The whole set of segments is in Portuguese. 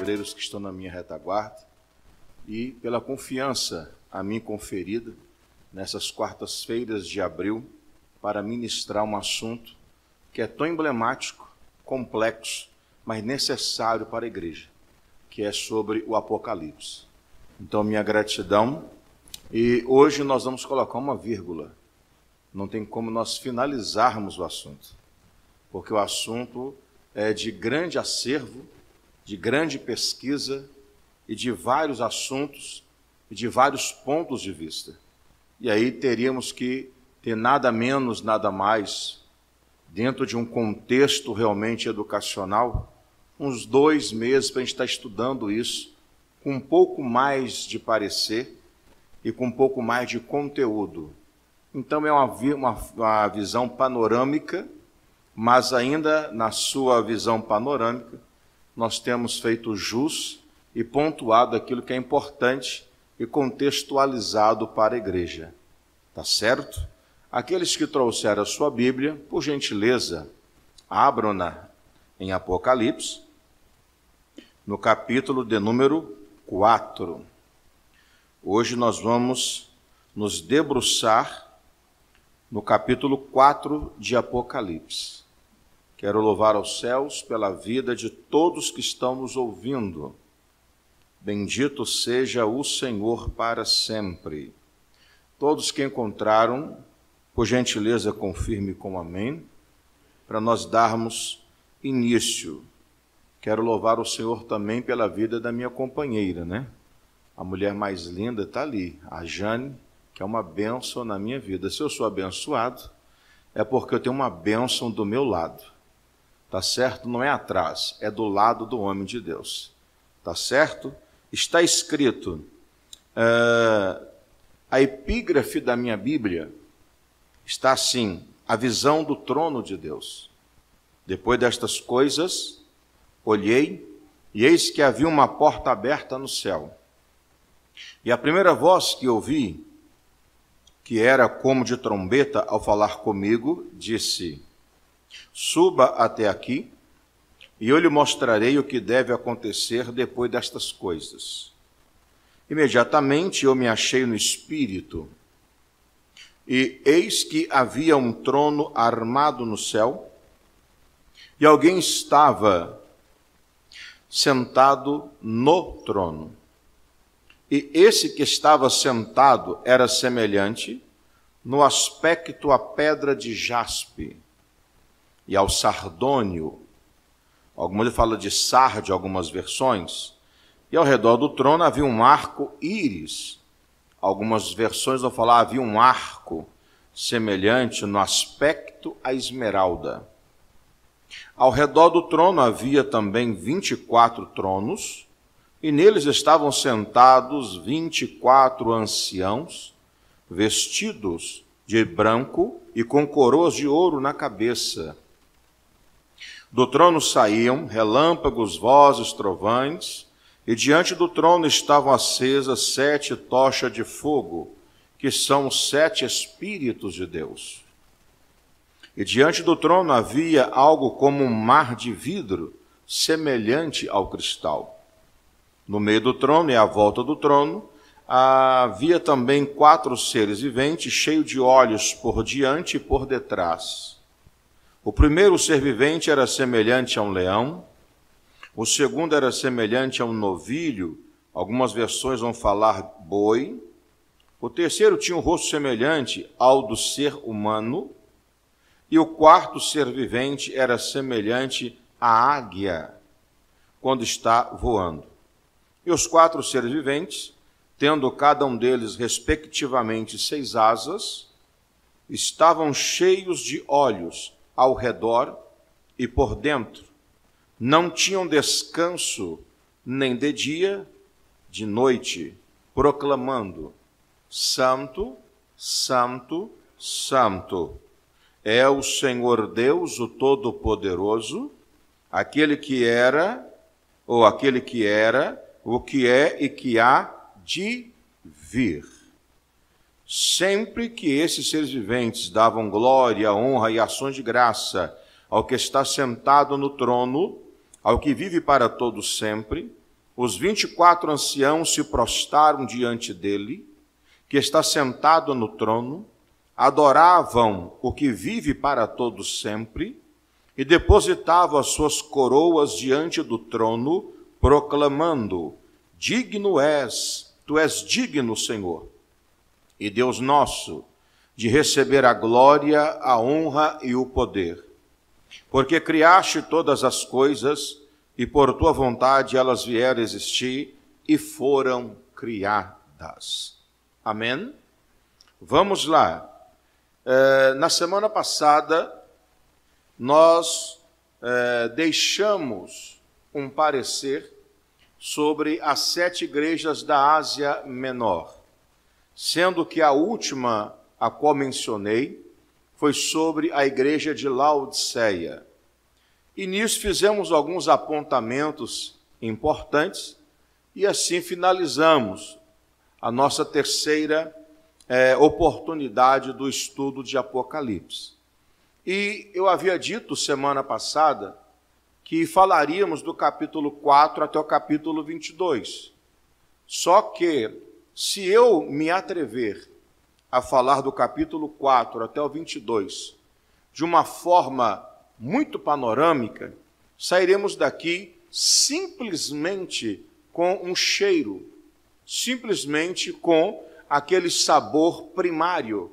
obreiros que estão na minha retaguarda e pela confiança a mim conferida nessas quartas-feiras de abril para ministrar um assunto que é tão emblemático, complexo, mas necessário para a igreja, que é sobre o Apocalipse. Então, minha gratidão e hoje nós vamos colocar uma vírgula. Não tem como nós finalizarmos o assunto, porque o assunto é de grande acervo, de grande pesquisa e de vários assuntos e de vários pontos de vista. E aí teríamos que ter nada menos, nada mais, dentro de um contexto realmente educacional, uns dois meses para a gente estar estudando isso, com um pouco mais de parecer e com um pouco mais de conteúdo. Então, é uma, uma, uma visão panorâmica, mas ainda na sua visão panorâmica, nós temos feito jus e pontuado aquilo que é importante e contextualizado para a igreja. Tá certo? Aqueles que trouxeram a sua Bíblia, por gentileza, abram-na em Apocalipse, no capítulo de número 4. Hoje nós vamos nos debruçar no capítulo 4 de Apocalipse. Quero louvar aos céus pela vida de todos que estão nos ouvindo. Bendito seja o Senhor para sempre. Todos que encontraram, por gentileza, confirme com amém, para nós darmos início. Quero louvar o Senhor também pela vida da minha companheira, né? a mulher mais linda está ali, a Jane, que é uma bênção na minha vida. Se eu sou abençoado, é porque eu tenho uma bênção do meu lado. Tá certo? Não é atrás, é do lado do homem de Deus. Tá certo? Está escrito. Uh, a epígrafe da minha Bíblia está assim: a visão do trono de Deus. Depois destas coisas, olhei e eis que havia uma porta aberta no céu e a primeira voz que ouvi, que era como de trombeta ao falar comigo, disse: Suba até aqui, e eu lhe mostrarei o que deve acontecer depois destas coisas. Imediatamente eu me achei no espírito, e eis que havia um trono armado no céu, e alguém estava sentado no trono. E esse que estava sentado era semelhante no aspecto à pedra de jaspe e ao sardônio. Algumas fala de sarde, algumas versões. E ao redor do trono havia um arco íris. Algumas versões vão falar havia um arco semelhante no aspecto à esmeralda. Ao redor do trono havia também 24 tronos, e neles estavam sentados vinte e quatro anciãos, vestidos de branco e com coroas de ouro na cabeça. Do trono saíam relâmpagos, vozes, trovões, e diante do trono estavam acesas sete tochas de fogo, que são os sete Espíritos de Deus. E diante do trono havia algo como um mar de vidro, semelhante ao cristal no meio do trono e à volta do trono. Havia também quatro seres viventes, cheios de olhos por diante e por detrás. O primeiro ser vivente era semelhante a um leão, o segundo era semelhante a um novilho, algumas versões vão falar boi. O terceiro tinha um rosto semelhante ao do ser humano, e o quarto ser vivente era semelhante à águia quando está voando. E os quatro seres viventes, tendo cada um deles respectivamente seis asas, estavam cheios de olhos ao redor e por dentro. Não tinham descanso nem de dia, de noite, proclamando: Santo, Santo, Santo. É o Senhor Deus, o Todo-Poderoso, aquele que era, ou aquele que era, o que é e que há de vir. Sempre que esses seres viventes davam glória, honra e ações de graça ao que está sentado no trono, ao que vive para todo sempre, os 24 anciãos se prostaram diante dele, que está sentado no trono, adoravam o que vive para todo sempre e depositavam as suas coroas diante do trono proclamando: Digno és, tu és digno, Senhor, e Deus nosso, de receber a glória, a honra e o poder. Porque criaste todas as coisas, e por tua vontade elas vieram existir e foram criadas. Amém? Vamos lá. É, na semana passada, nós é, deixamos um parecer sobre as sete igrejas da Ásia Menor, sendo que a última, a qual mencionei, foi sobre a igreja de Laodiceia. E nisso fizemos alguns apontamentos importantes e assim finalizamos a nossa terceira é, oportunidade do estudo de Apocalipse. E eu havia dito semana passada que falaríamos do capítulo 4 até o capítulo 22. Só que, se eu me atrever a falar do capítulo 4 até o 22 de uma forma muito panorâmica, sairemos daqui simplesmente com um cheiro, simplesmente com aquele sabor primário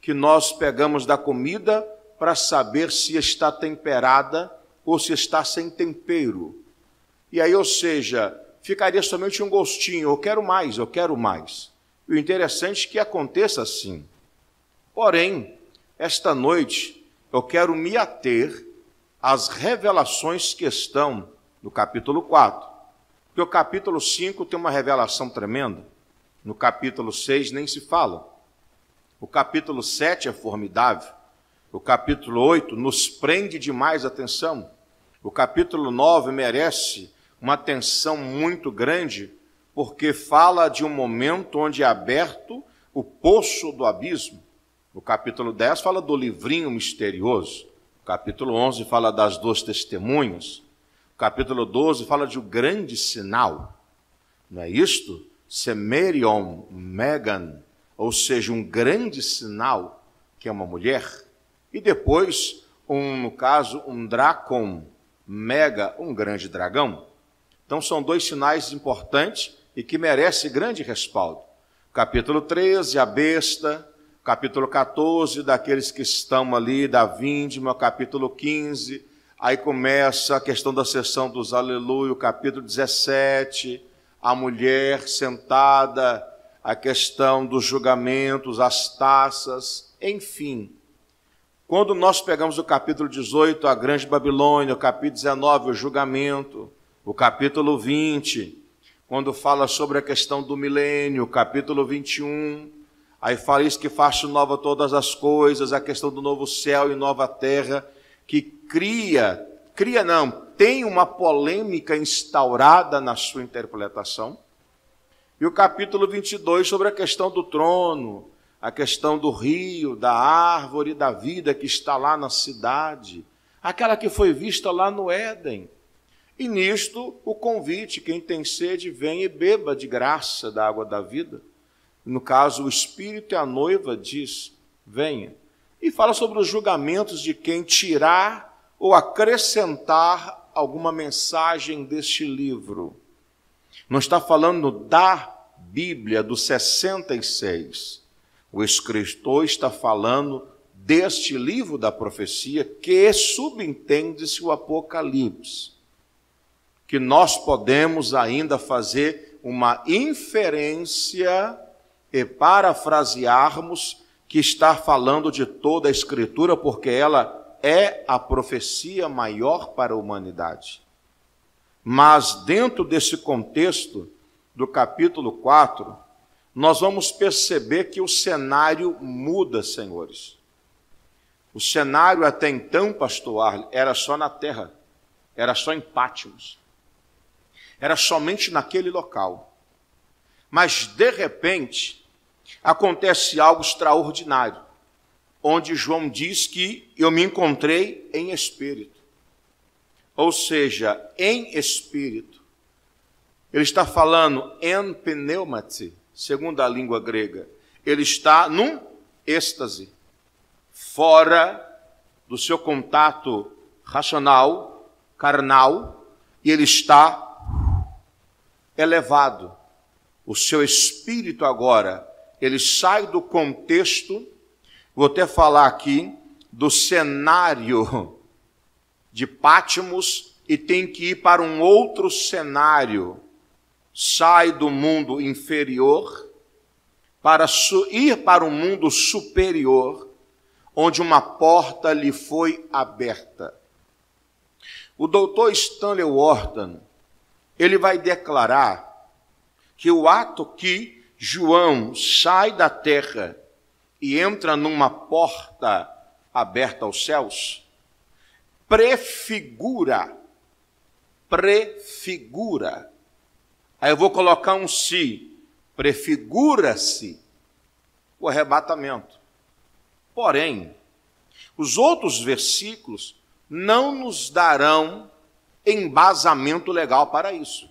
que nós pegamos da comida para saber se está temperada ou se está sem tempero. E aí, ou seja, ficaria somente um gostinho, eu quero mais, eu quero mais. E o interessante é que aconteça assim. Porém, esta noite eu quero me ater às revelações que estão no capítulo 4. Porque o capítulo 5 tem uma revelação tremenda. No capítulo 6 nem se fala. O capítulo 7 é formidável. O capítulo 8 nos prende demais a atenção. O capítulo 9 merece uma atenção muito grande, porque fala de um momento onde é aberto o poço do abismo. O capítulo 10 fala do livrinho misterioso. O capítulo 11 fala das duas testemunhas. O capítulo 12 fala de um grande sinal. Não é isto? Semerion Megan, ou seja, um grande sinal que é uma mulher. E depois, um, no caso, um dracon, mega um grande dragão? Então são dois sinais importantes e que merece grande respaldo. Capítulo 13, a besta, capítulo 14, daqueles que estão ali, da vindima, capítulo 15, aí começa a questão da sessão dos aleluia, capítulo 17, a mulher sentada, a questão dos julgamentos, as taças, enfim quando nós pegamos o capítulo 18, a Grande Babilônia, o capítulo 19, o julgamento, o capítulo 20, quando fala sobre a questão do milênio, o capítulo 21, aí fala isso que faço nova todas as coisas, a questão do novo céu e nova terra, que cria, cria não, tem uma polêmica instaurada na sua interpretação. E o capítulo 22 sobre a questão do trono, a questão do rio, da árvore da vida que está lá na cidade, aquela que foi vista lá no Éden. E nisto o convite: quem tem sede, vem e beba de graça da água da vida. No caso, o Espírito e a noiva diz: venha. E fala sobre os julgamentos de quem tirar ou acrescentar alguma mensagem deste livro. Não está falando da Bíblia do 66, o escritor está falando deste livro da profecia que subentende-se o Apocalipse, que nós podemos ainda fazer uma inferência e parafrasearmos que está falando de toda a Escritura, porque ela é a profecia maior para a humanidade. Mas dentro desse contexto do capítulo 4, nós vamos perceber que o cenário muda, senhores. O cenário até então, pastor Arle, era só na terra, era só em Pátimos, era somente naquele local. Mas, de repente, acontece algo extraordinário, onde João diz que eu me encontrei em espírito. Ou seja, em espírito. Ele está falando em pneumati, segundo a língua grega, ele está num êxtase, fora do seu contato racional, carnal, e ele está elevado. O seu espírito agora, ele sai do contexto, vou até falar aqui, do cenário de Pátimos e tem que ir para um outro cenário sai do mundo inferior para ir para o um mundo superior, onde uma porta lhe foi aberta. O doutor Stanley Wharton, ele vai declarar que o ato que João sai da terra e entra numa porta aberta aos céus, prefigura, prefigura Aí eu vou colocar um se, prefigura-se o arrebatamento. Porém, os outros versículos não nos darão embasamento legal para isso.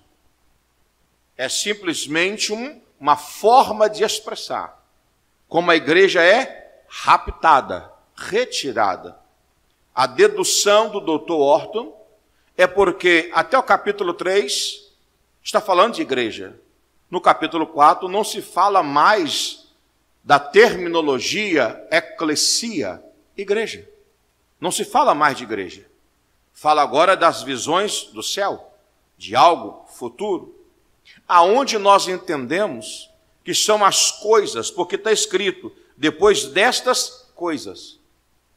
É simplesmente um, uma forma de expressar como a igreja é raptada, retirada. A dedução do doutor Orton é porque até o capítulo 3 está falando de igreja. No capítulo 4 não se fala mais da terminologia eclesia, igreja. Não se fala mais de igreja. Fala agora das visões do céu, de algo futuro, aonde nós entendemos que são as coisas, porque está escrito, depois destas coisas.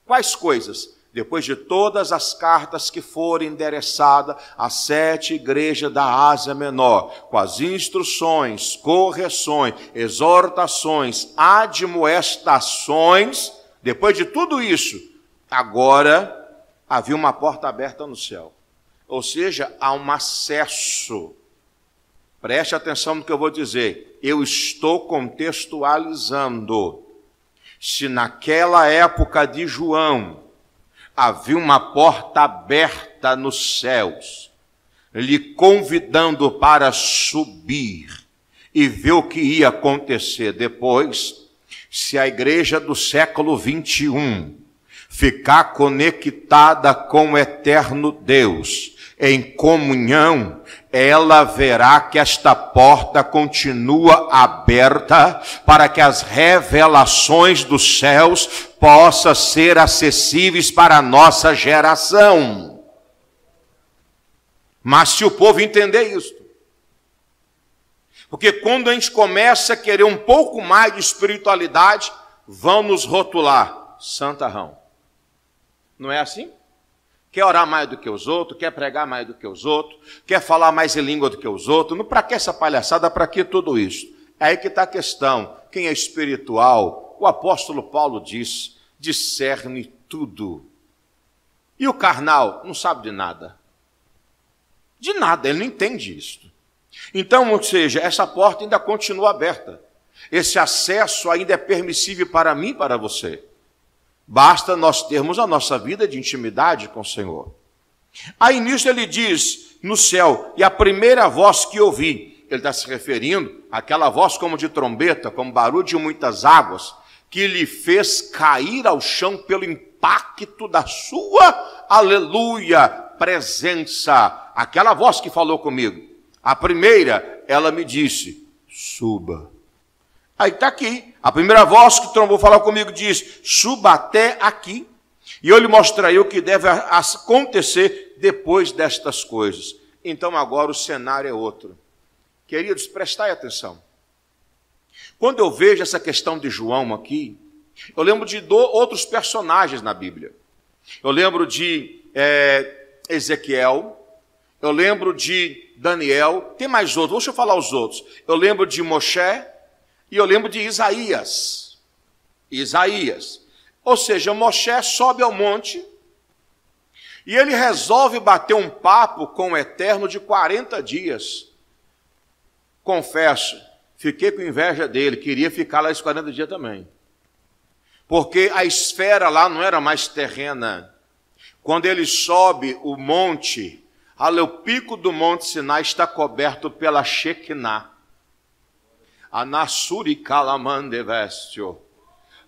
Quais coisas? depois de todas as cartas que foram endereçadas às sete igrejas da Ásia Menor, com as instruções, correções, exortações, admoestações, depois de tudo isso, agora havia uma porta aberta no céu. Ou seja, há um acesso. Preste atenção no que eu vou dizer. Eu estou contextualizando. Se naquela época de João, havia uma porta aberta nos céus, lhe convidando para subir e ver o que ia acontecer depois, se a igreja do século 21 ficar conectada com o eterno Deus, em comunhão, ela verá que esta porta continua aberta para que as revelações dos céus possa ser acessíveis para a nossa geração. Mas se o povo entender isso, porque quando a gente começa a querer um pouco mais de espiritualidade, vão nos rotular santarrão. Não é assim? Quer orar mais do que os outros, quer pregar mais do que os outros, quer falar mais em língua do que os outros. Não para que essa palhaçada, para que tudo isso? É aí que está a questão. Quem é espiritual o apóstolo Paulo diz: discerne tudo. E o carnal não sabe de nada. De nada, ele não entende isso. Então, ou seja, essa porta ainda continua aberta. Esse acesso ainda é permissível para mim e para você. Basta nós termos a nossa vida de intimidade com o Senhor. Aí nisso ele diz: no céu, e a primeira voz que ouvi, ele está se referindo àquela voz como de trombeta, como barulho de muitas águas, que lhe fez cair ao chão pelo impacto da sua, aleluia, presença. Aquela voz que falou comigo. A primeira, ela me disse: suba. Aí está aqui. A primeira voz que trombou falar comigo diz: suba até aqui. E eu lhe mostrarei o que deve acontecer depois destas coisas. Então agora o cenário é outro. Queridos, prestai atenção. Quando eu vejo essa questão de João aqui, eu lembro de outros personagens na Bíblia. Eu lembro de é, Ezequiel, eu lembro de Daniel, tem mais outros, deixa eu falar os outros. Eu lembro de Moshe e eu lembro de Isaías. Isaías. Ou seja, Moshe sobe ao monte e ele resolve bater um papo com o Eterno de 40 dias. Confesso, Fiquei com inveja dele, queria ficar lá esses 40 dias também. Porque a esfera lá não era mais terrena. Quando ele sobe o monte, ali, o pico do monte Sinai está coberto pela Shekinah. Anassurikalamande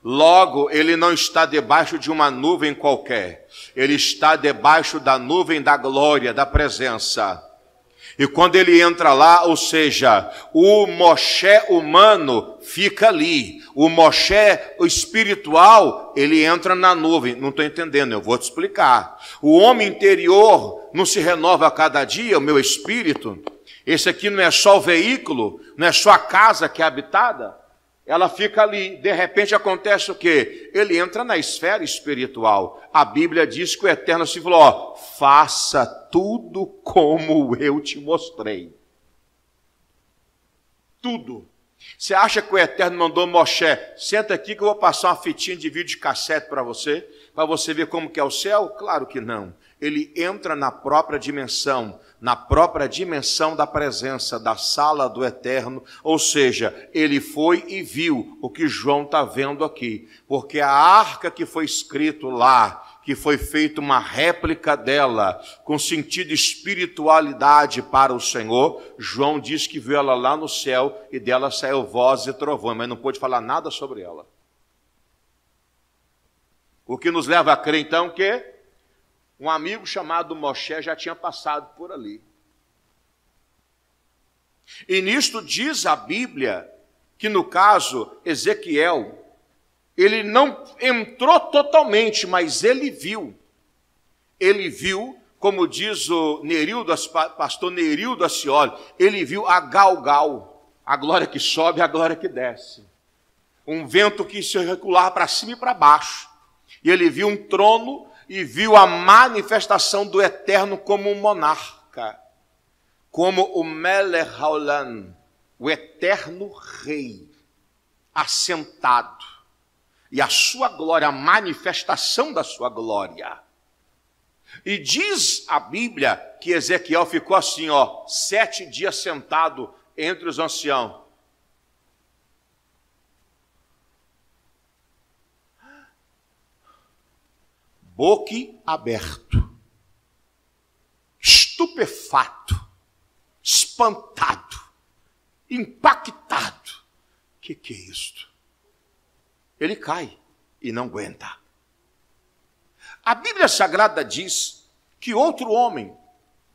Logo, ele não está debaixo de uma nuvem qualquer, ele está debaixo da nuvem da glória, da presença. E quando ele entra lá, ou seja, o Moshe humano fica ali, o Moshe espiritual, ele entra na nuvem. Não estou entendendo, eu vou te explicar. O homem interior não se renova a cada dia, o meu espírito. Esse aqui não é só o veículo, não é só a casa que é habitada ela fica ali. De repente acontece o quê? Ele entra na esfera espiritual. A Bíblia diz que o Eterno se falou: ó, faça tudo como eu te mostrei. Tudo. Você acha que o Eterno mandou Moshe, senta aqui que eu vou passar uma fitinha de vídeo de cassete para você, para você ver como que é o céu? Claro que não. Ele entra na própria dimensão na própria dimensão da presença da sala do eterno, ou seja, ele foi e viu o que João está vendo aqui, porque a arca que foi escrito lá, que foi feita uma réplica dela, com sentido espiritualidade para o Senhor, João diz que viu ela lá no céu e dela saiu voz e trovão, mas não pôde falar nada sobre ela. O que nos leva a crer então que um amigo chamado Moshe já tinha passado por ali. E nisto diz a Bíblia que, no caso, Ezequiel, ele não entrou totalmente, mas ele viu. Ele viu, como diz o Nerildo, pastor Nerildo Acioli, ele viu a galgal, a glória que sobe, a glória que desce. Um vento que se recular para cima e para baixo. E ele viu um trono e viu a manifestação do Eterno como um monarca, como o Meler Haolan, o Eterno Rei, assentado, e a sua glória, a manifestação da sua glória. E diz a Bíblia que Ezequiel ficou assim, ó, sete dias sentado entre os anciãos, aberto, estupefato, espantado, impactado. O que, que é isto? Ele cai e não aguenta. A Bíblia Sagrada diz que outro homem,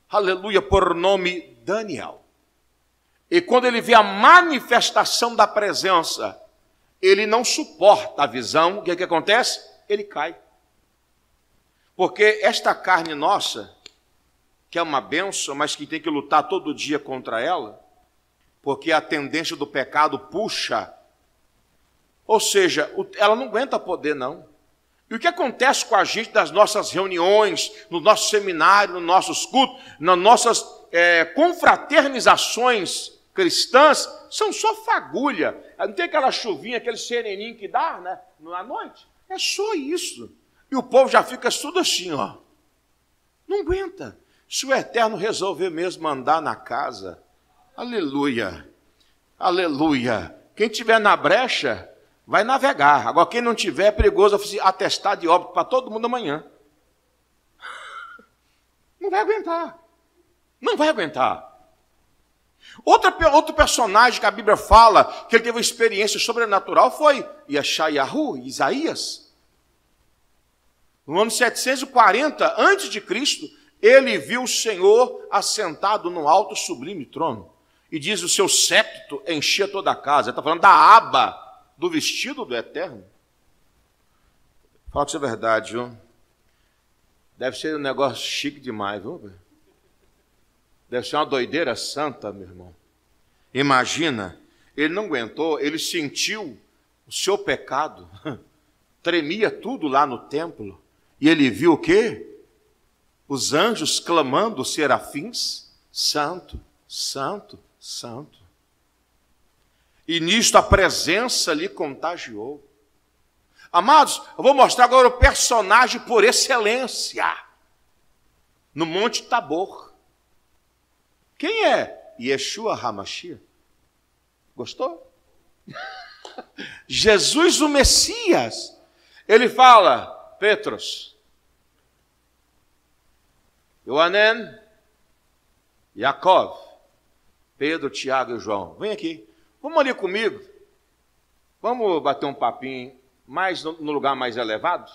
aleluia, por nome Daniel, e quando ele vê a manifestação da presença, ele não suporta a visão, o que, é que acontece? Ele cai. Porque esta carne nossa, que é uma benção, mas que tem que lutar todo dia contra ela, porque a tendência do pecado puxa. Ou seja, ela não aguenta poder, não. E o que acontece com a gente nas nossas reuniões, no nosso seminário, nos nossos cultos, nas nossas é, confraternizações cristãs, são só fagulha. Não tem aquela chuvinha, aquele sereninho que dá né, na noite? É só isso. E o povo já fica tudo assim, ó. Não aguenta. Se o Eterno resolver mesmo mandar na casa, aleluia, aleluia. Quem tiver na brecha, vai navegar. Agora, quem não tiver, é perigoso atestar de óbito para todo mundo amanhã. Não vai aguentar. Não vai aguentar. Outra, outro personagem que a Bíblia fala que ele teve uma experiência sobrenatural foi Yeshayahu, Isaías. No ano 740 antes de Cristo, ele viu o Senhor assentado no alto sublime trono. E diz o seu septo enchia toda a casa. está falando da aba do vestido do Eterno. Fala que isso é verdade, viu? Deve ser um negócio chique demais, viu? Deve ser uma doideira santa, meu irmão. Imagina, ele não aguentou, ele sentiu o seu pecado, tremia tudo lá no templo. E ele viu o que? Os anjos clamando, os serafins, santo, santo, santo. E nisto a presença lhe contagiou. Amados, eu vou mostrar agora o personagem por excelência no Monte Tabor. Quem é? Yeshua Hamashia. Gostou? Jesus o Messias. Ele fala, Petros, Ioanen, Jacob, Pedro, Tiago e João. Vem aqui. Vamos ali comigo. Vamos bater um papinho mais no, no lugar mais elevado?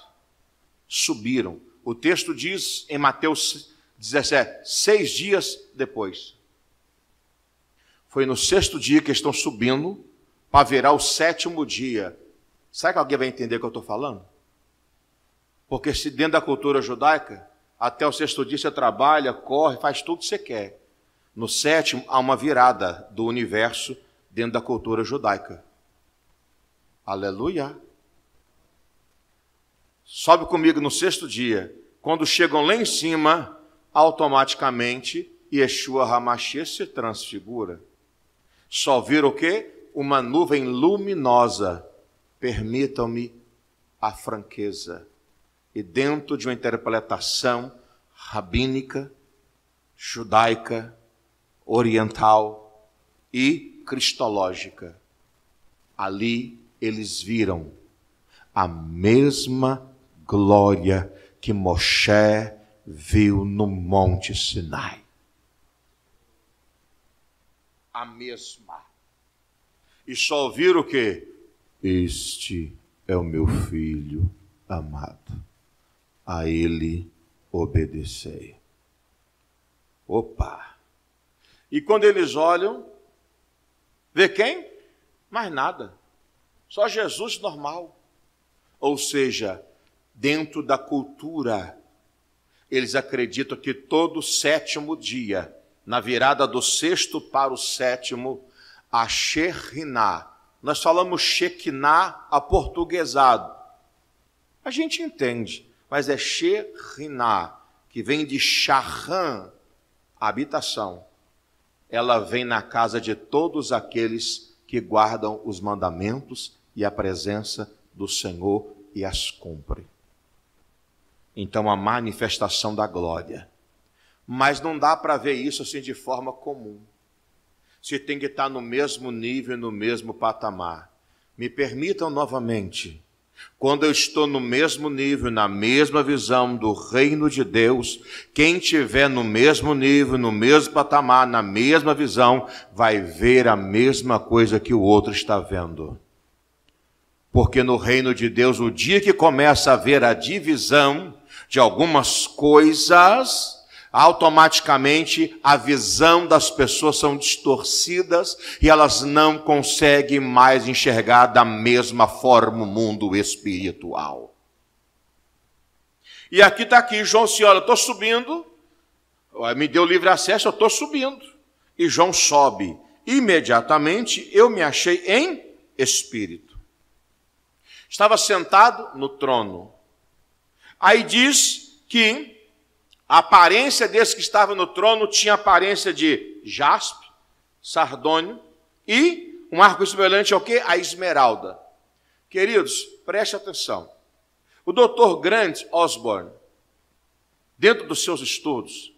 Subiram. O texto diz em Mateus 17, seis dias depois. Foi no sexto dia que estão subindo para virar o sétimo dia. Será que alguém vai entender o que eu estou falando? Porque se dentro da cultura judaica, até o sexto dia você trabalha, corre, faz tudo que você quer. No sétimo, há uma virada do universo dentro da cultura judaica. Aleluia! Sobe comigo no sexto dia. Quando chegam lá em cima, automaticamente Yeshua Hamashia se transfigura. Só vira o quê? Uma nuvem luminosa. Permitam-me a franqueza e dentro de uma interpretação rabínica, judaica, oriental e cristológica. Ali eles viram a mesma glória que Moshe viu no Monte Sinai. A mesma. E só ouviram o que? Este é o meu filho amado a ele obedecei. Opa! E quando eles olham, vê quem? Mais nada. Só Jesus normal. Ou seja, dentro da cultura, eles acreditam que todo sétimo dia, na virada do sexto para o sétimo, a Shechiná, nós falamos Shekinah aportuguesado. A gente entende mas é Shekhinah, que vem de Shahan, habitação. Ela vem na casa de todos aqueles que guardam os mandamentos e a presença do Senhor e as cumpre. Então, a manifestação da glória. Mas não dá para ver isso assim de forma comum. Se tem que estar tá no mesmo nível, no mesmo patamar. Me permitam novamente quando eu estou no mesmo nível, na mesma visão do reino de Deus, quem tiver no mesmo nível, no mesmo patamar, na mesma visão, vai ver a mesma coisa que o outro está vendo. Porque no reino de Deus, o dia que começa a ver a divisão de algumas coisas, automaticamente a visão das pessoas são distorcidas e elas não conseguem mais enxergar da mesma forma o mundo espiritual. E aqui está aqui, João se olha, estou subindo, me deu livre acesso, eu estou subindo. E João sobe. Imediatamente eu me achei em espírito. Estava sentado no trono. Aí diz que a aparência desse que estava no trono tinha aparência de jaspe, sardônio e um arco semelhante o que? A esmeralda. Queridos, preste atenção. O doutor Grant Osborne, dentro dos seus estudos,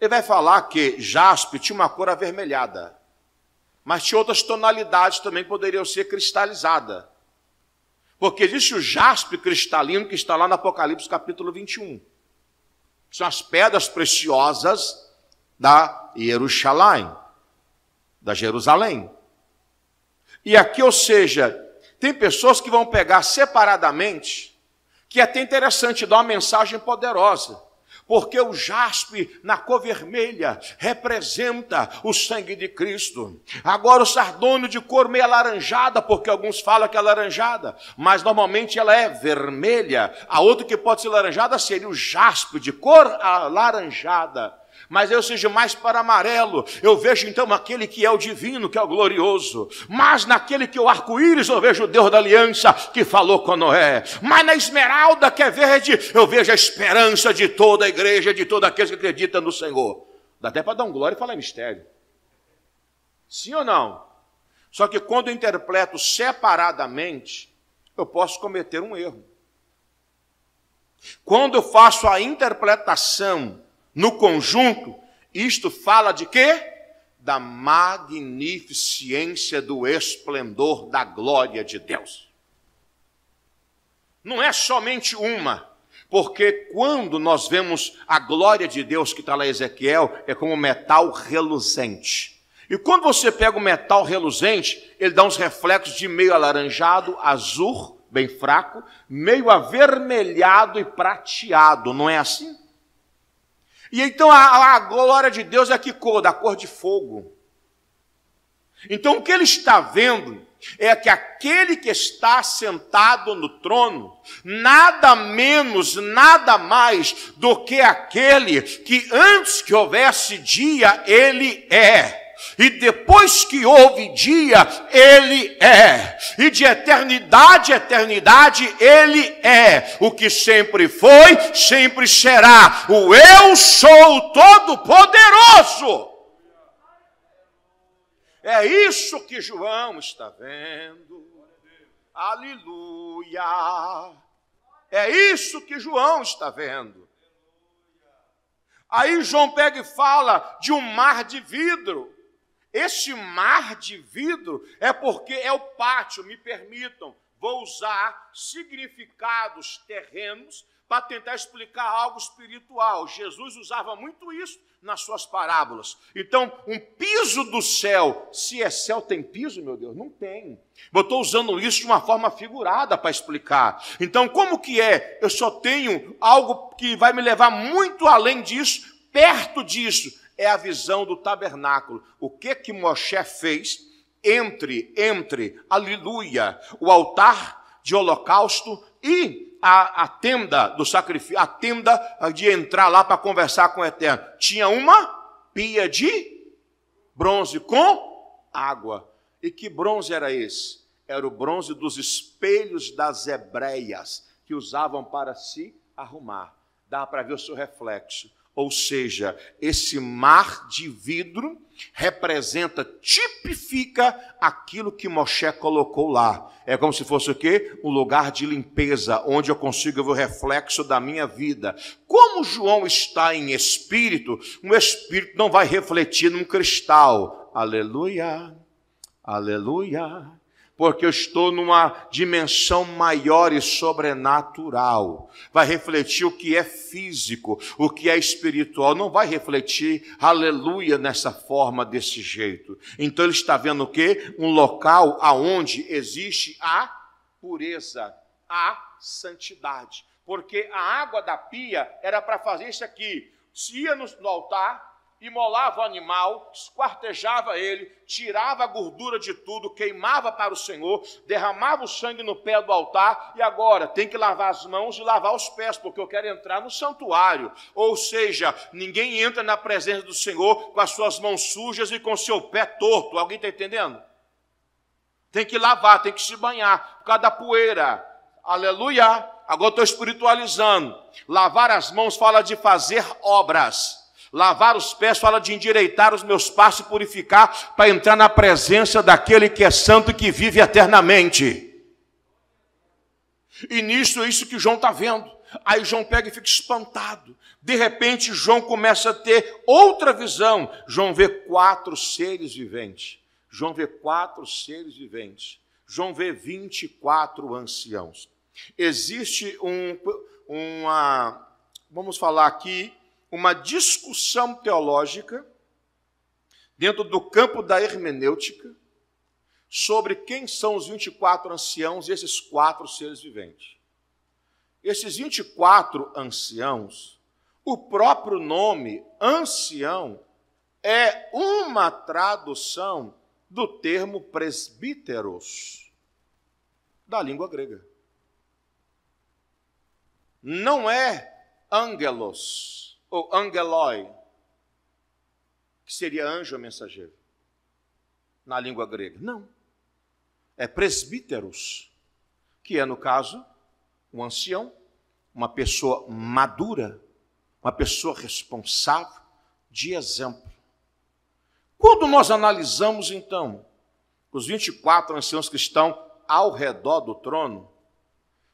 ele vai falar que jaspe tinha uma cor avermelhada, mas tinha outras tonalidades também que poderiam ser cristalizadas. Porque existe o jaspe cristalino que está lá no Apocalipse capítulo 21. São as pedras preciosas da Jerusalém, da Jerusalém. E aqui, ou seja, tem pessoas que vão pegar separadamente, que é até interessante, dá uma mensagem poderosa porque o jaspe na cor vermelha representa o sangue de Cristo. Agora, o sardônio de cor meio alaranjada, porque alguns falam que é alaranjada, mas normalmente ela é vermelha. A outra que pode ser laranjada seria o jaspe de cor alaranjada mas eu seja mais para amarelo. Eu vejo então aquele que é o divino, que é o glorioso. Mas naquele que é o arco-íris, eu vejo o Deus da aliança que falou com Noé. Mas na esmeralda, que é verde, eu vejo a esperança de toda a igreja, de toda aquele que acredita no Senhor. Dá até para dar um glória e falar mistério. Sim ou não? Só que quando eu interpreto separadamente, eu posso cometer um erro. Quando eu faço a interpretação no conjunto, isto fala de quê? Da magnificência do esplendor da glória de Deus. Não é somente uma, porque quando nós vemos a glória de Deus que está lá em Ezequiel, é como metal reluzente. E quando você pega o metal reluzente, ele dá uns reflexos de meio alaranjado, azul, bem fraco, meio avermelhado e prateado, não é assim? E então a, a glória de Deus é que cor? Da cor de fogo. Então o que ele está vendo é que aquele que está sentado no trono, nada menos, nada mais do que aquele que antes que houvesse dia, ele é e depois que houve dia, ele é, e de eternidade a eternidade, ele é, o que sempre foi, sempre será, o eu sou o todo-poderoso. É isso que João está vendo. Aleluia! É isso que João está vendo. Aí João pega e fala de um mar de vidro. Este mar de vidro é porque é o pátio, me permitam, vou usar significados terrenos para tentar explicar algo espiritual. Jesus usava muito isso nas suas parábolas. Então, um piso do céu, se é céu tem piso, meu Deus, não tem. Eu estou usando isso de uma forma figurada para explicar. Então, como que é? Eu só tenho algo que vai me levar muito além disso, perto disso é a visão do tabernáculo. O que que Moisés fez entre, entre, aleluia, o altar de holocausto e a, a tenda do sacrifício, a tenda de entrar lá para conversar com o Eterno. Tinha uma pia de bronze com água. E que bronze era esse? Era o bronze dos espelhos das hebreias que usavam para se arrumar. Dá para ver o seu reflexo ou seja, esse mar de vidro representa, tipifica aquilo que Moshe colocou lá. É como se fosse o quê? Um lugar de limpeza, onde eu consigo ver o reflexo da minha vida. Como João está em espírito, um espírito não vai refletir num cristal. Aleluia, aleluia, porque eu estou numa dimensão maior e sobrenatural. Vai refletir o que é físico, o que é espiritual. Não vai refletir, aleluia, nessa forma, desse jeito. Então ele está vendo o quê? Um local aonde existe a pureza, a santidade. Porque a água da pia era para fazer isso aqui. Se ia no altar, imolava o animal, esquartejava ele, tirava a gordura de tudo, queimava para o Senhor, derramava o sangue no pé do altar e agora tem que lavar as mãos e lavar os pés, porque eu quero entrar no santuário. Ou seja, ninguém entra na presença do Senhor com as suas mãos sujas e com seu pé torto. Alguém está entendendo? Tem que lavar, tem que se banhar por causa da poeira. Aleluia! Agora estou espiritualizando. Lavar as mãos fala de fazer obras. Lavar os pés fala de endireitar os meus passos e purificar para entrar na presença daquele que é santo e que vive eternamente. E nisso é isso que João está vendo. Aí João pega e fica espantado. De repente, João começa a ter outra visão. João vê quatro seres viventes. João vê quatro seres viventes. João vê 24 anciãos. Existe um, uma, vamos falar aqui, uma discussão teológica dentro do campo da hermenêutica sobre quem são os 24 anciãos e esses quatro seres viventes. Esses 24 anciãos, o próprio nome ancião é uma tradução do termo presbíteros da língua grega. Não é angelos, ou angeloi, que seria anjo ou mensageiro, na língua grega. Não. É presbíteros, que é, no caso, um ancião, uma pessoa madura, uma pessoa responsável, de exemplo. Quando nós analisamos, então, os 24 anciãos que estão ao redor do trono,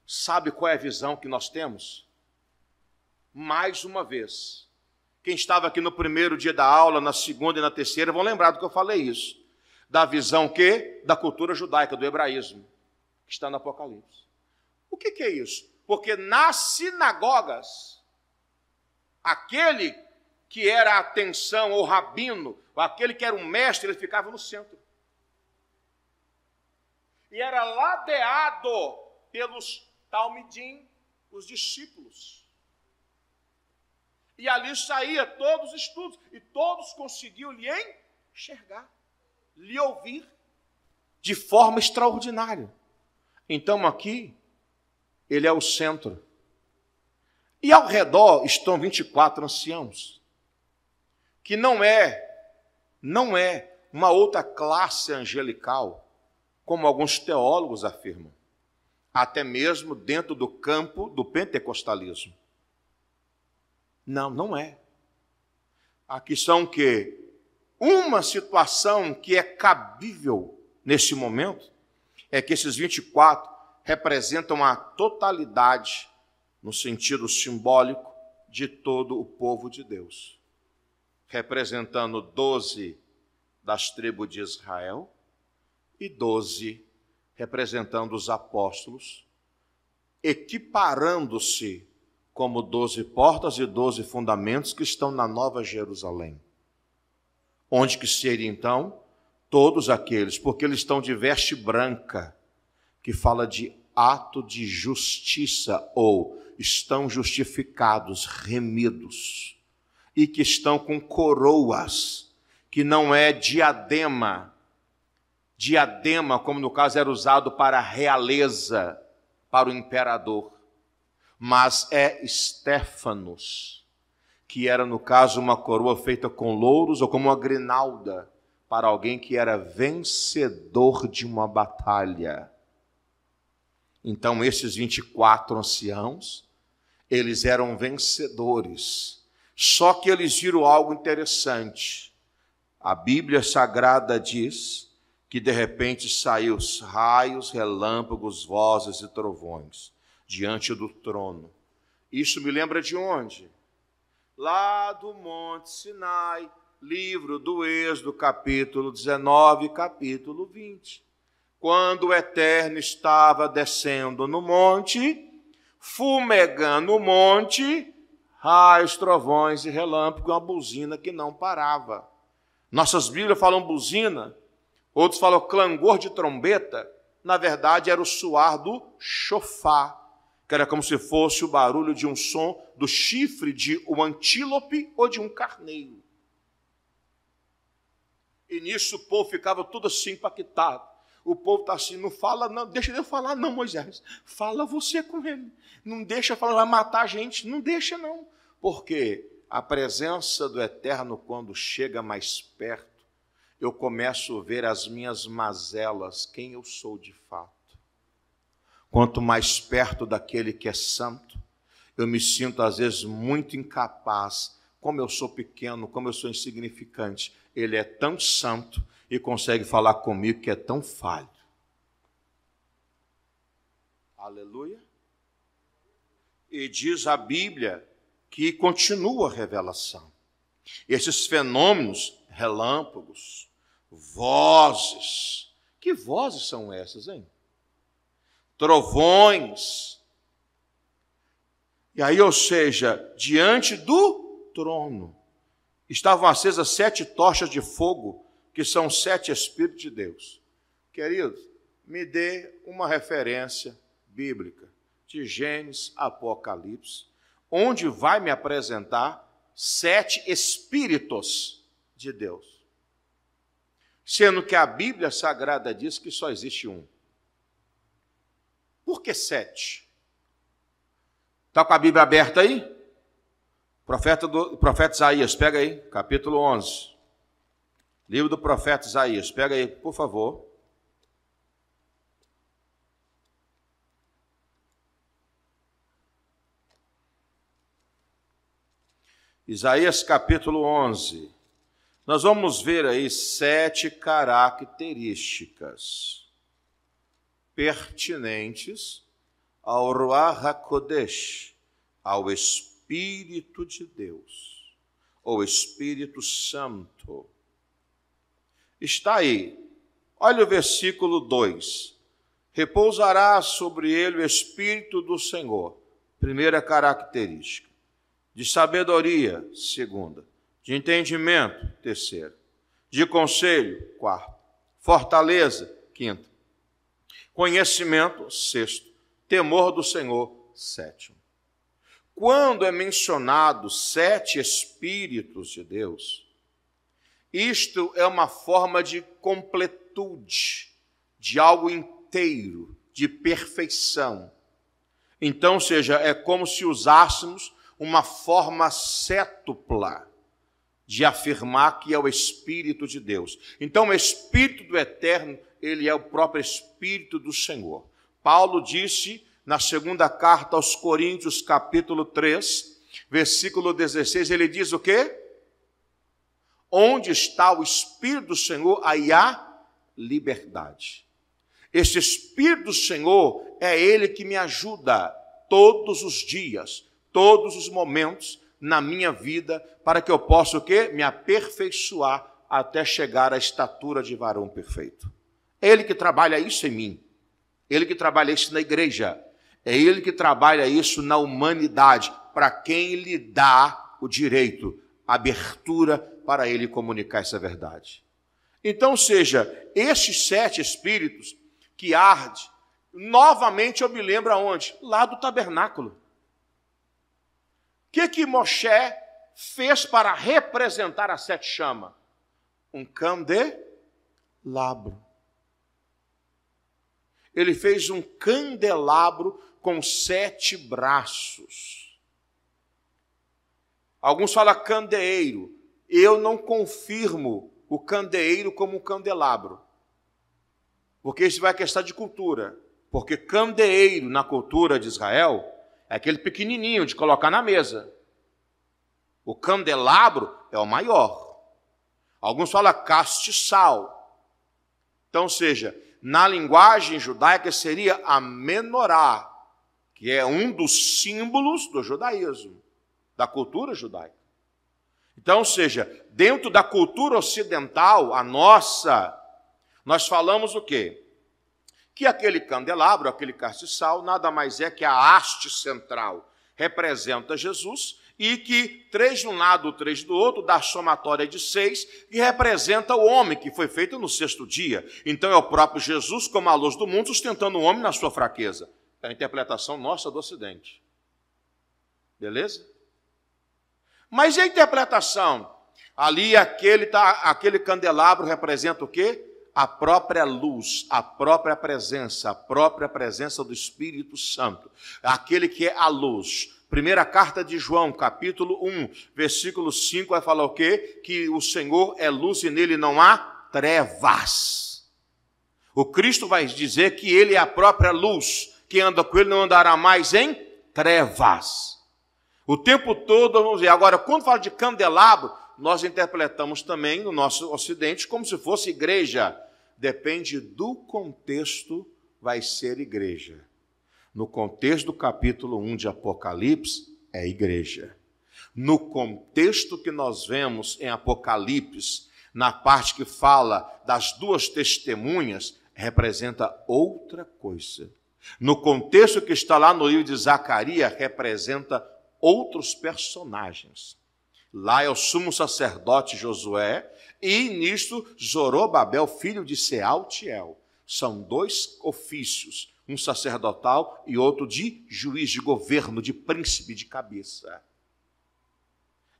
sabe qual é a visão que nós temos? mais uma vez. Quem estava aqui no primeiro dia da aula, na segunda e na terceira, vão lembrar do que eu falei isso. Da visão que? Da cultura judaica, do hebraísmo, que está no Apocalipse. O que, que é isso? Porque nas sinagogas, aquele que era a atenção ou rabino, ou aquele que era um mestre, ele ficava no centro. E era ladeado pelos talmidim, os discípulos. E ali saía todos os estudos, e todos conseguiam lhe enxergar, lhe ouvir de forma extraordinária. Então aqui, ele é o centro. E ao redor estão 24 anciãos, que não é não é uma outra classe angelical, como alguns teólogos afirmam, até mesmo dentro do campo do pentecostalismo. Não, não é. Aqui são que uma situação que é cabível neste momento é que esses 24 representam a totalidade, no sentido simbólico, de todo o povo de Deus, representando 12 das tribos de Israel e 12 representando os apóstolos, equiparando-se como doze portas e doze fundamentos que estão na Nova Jerusalém. Onde que seria então todos aqueles, porque eles estão de veste branca, que fala de ato de justiça ou estão justificados, remidos, e que estão com coroas, que não é diadema. Diadema, como no caso era usado para a realeza, para o imperador mas é Estéfanos, que era, no caso, uma coroa feita com louros ou como uma grinalda para alguém que era vencedor de uma batalha. Então, esses 24 anciãos, eles eram vencedores. Só que eles viram algo interessante. A Bíblia Sagrada diz que de repente saiu raios, relâmpagos, vozes e trovões diante do trono. Isso me lembra de onde? Lá do Monte Sinai, livro do Êxodo, capítulo 19, capítulo 20. Quando o Eterno estava descendo no monte, fumegando o monte, raios, trovões e relâmpago, uma buzina que não parava. Nossas Bíblias falam buzina, outros falam clangor de trombeta, na verdade era o suar do chofar que era como se fosse o barulho de um som do chifre de um antílope ou de um carneiro. E nisso o povo ficava tudo assim impactado. O povo está assim, não fala, não, deixa eu falar, não, Moisés. Fala você com ele. Não deixa falar, vai matar a gente. Não deixa, não. Porque a presença do Eterno, quando chega mais perto, eu começo a ver as minhas mazelas, quem eu sou de fato quanto mais perto daquele que é santo, eu me sinto às vezes muito incapaz, como eu sou pequeno, como eu sou insignificante. Ele é tão santo e consegue falar comigo que é tão falho. Aleluia. E diz a Bíblia que continua a revelação. Esses fenômenos, relâmpagos, vozes. Que vozes são essas, hein? trovões. E aí, ou seja, diante do trono, estavam acesas sete tochas de fogo, que são sete Espíritos de Deus. Queridos, me dê uma referência bíblica de Gênesis Apocalipse, onde vai me apresentar sete Espíritos de Deus. Sendo que a Bíblia Sagrada diz que só existe um. Por que sete? Está com a Bíblia aberta aí? Profeta, do, profeta Isaías, pega aí, capítulo 11. Livro do profeta Isaías, pega aí, por favor. Isaías capítulo 11. Nós vamos ver aí sete características pertinentes ao Ruach HaKodesh, ao Espírito de Deus, ou Espírito Santo. Está aí, olha o versículo 2: repousará sobre ele o Espírito do Senhor, primeira característica, de sabedoria, segunda, de entendimento, terceira, de conselho, quarta, fortaleza, quinta Conhecimento, sexto. Temor do Senhor, sétimo. Quando é mencionado sete Espíritos de Deus, isto é uma forma de completude, de algo inteiro, de perfeição. Então, seja, é como se usássemos uma forma sétupla de afirmar que é o Espírito de Deus. Então, o Espírito do Eterno ele é o próprio Espírito do Senhor. Paulo disse na segunda carta aos Coríntios, capítulo 3, versículo 16, ele diz o quê? Onde está o Espírito do Senhor, aí há liberdade. Esse Espírito do Senhor é ele que me ajuda todos os dias, todos os momentos na minha vida, para que eu possa o quê? Me aperfeiçoar até chegar à estatura de varão perfeito. É Ele que trabalha isso em mim. É Ele que trabalha isso na igreja. É Ele que trabalha isso na humanidade, para quem lhe dá o direito, a abertura para Ele comunicar essa verdade. Então, seja, estes sete espíritos que arde, novamente eu me lembro aonde? Lá do tabernáculo. O que que Moshe fez para representar a sete chama? Um candelabro ele fez um candelabro com sete braços. Alguns falam candeeiro. Eu não confirmo o candeeiro como um candelabro, porque isso vai questão de cultura. Porque candeeiro na cultura de Israel é aquele pequenininho de colocar na mesa. O candelabro é o maior. Alguns falam castiçal. Então, seja, na linguagem judaica seria a menorá, que é um dos símbolos do judaísmo, da cultura judaica. Então, ou seja, dentro da cultura ocidental, a nossa, nós falamos o quê? Que aquele candelabro, aquele castiçal, nada mais é que a haste central, representa Jesus e que três de um lado, três do outro, dá somatória de seis, e representa o homem que foi feito no sexto dia. Então é o próprio Jesus, como a luz do mundo, sustentando o homem na sua fraqueza. É a interpretação nossa do Ocidente. Beleza? Mas e a interpretação? Ali aquele, tá, aquele candelabro representa o quê? A própria luz, a própria presença, a própria presença do Espírito Santo. Aquele que é a luz. Primeira carta de João, capítulo 1, versículo 5, vai falar o quê? Que o Senhor é luz e nele não há trevas. O Cristo vai dizer que ele é a própria luz. Quem anda com ele não andará mais em trevas. O tempo todo, vamos ver. Agora, quando fala de candelabro, nós interpretamos também no nosso ocidente como se fosse igreja. Depende do contexto, vai ser igreja. No contexto do capítulo 1 de Apocalipse, é igreja. No contexto que nós vemos em Apocalipse, na parte que fala das duas testemunhas, representa outra coisa. No contexto que está lá no livro de Zacarias, representa outros personagens. Lá é o sumo sacerdote Josué e nisto Zorobabel, filho de Sealtiel. São dois ofícios um sacerdotal e outro de juiz, de governo, de príncipe, de cabeça.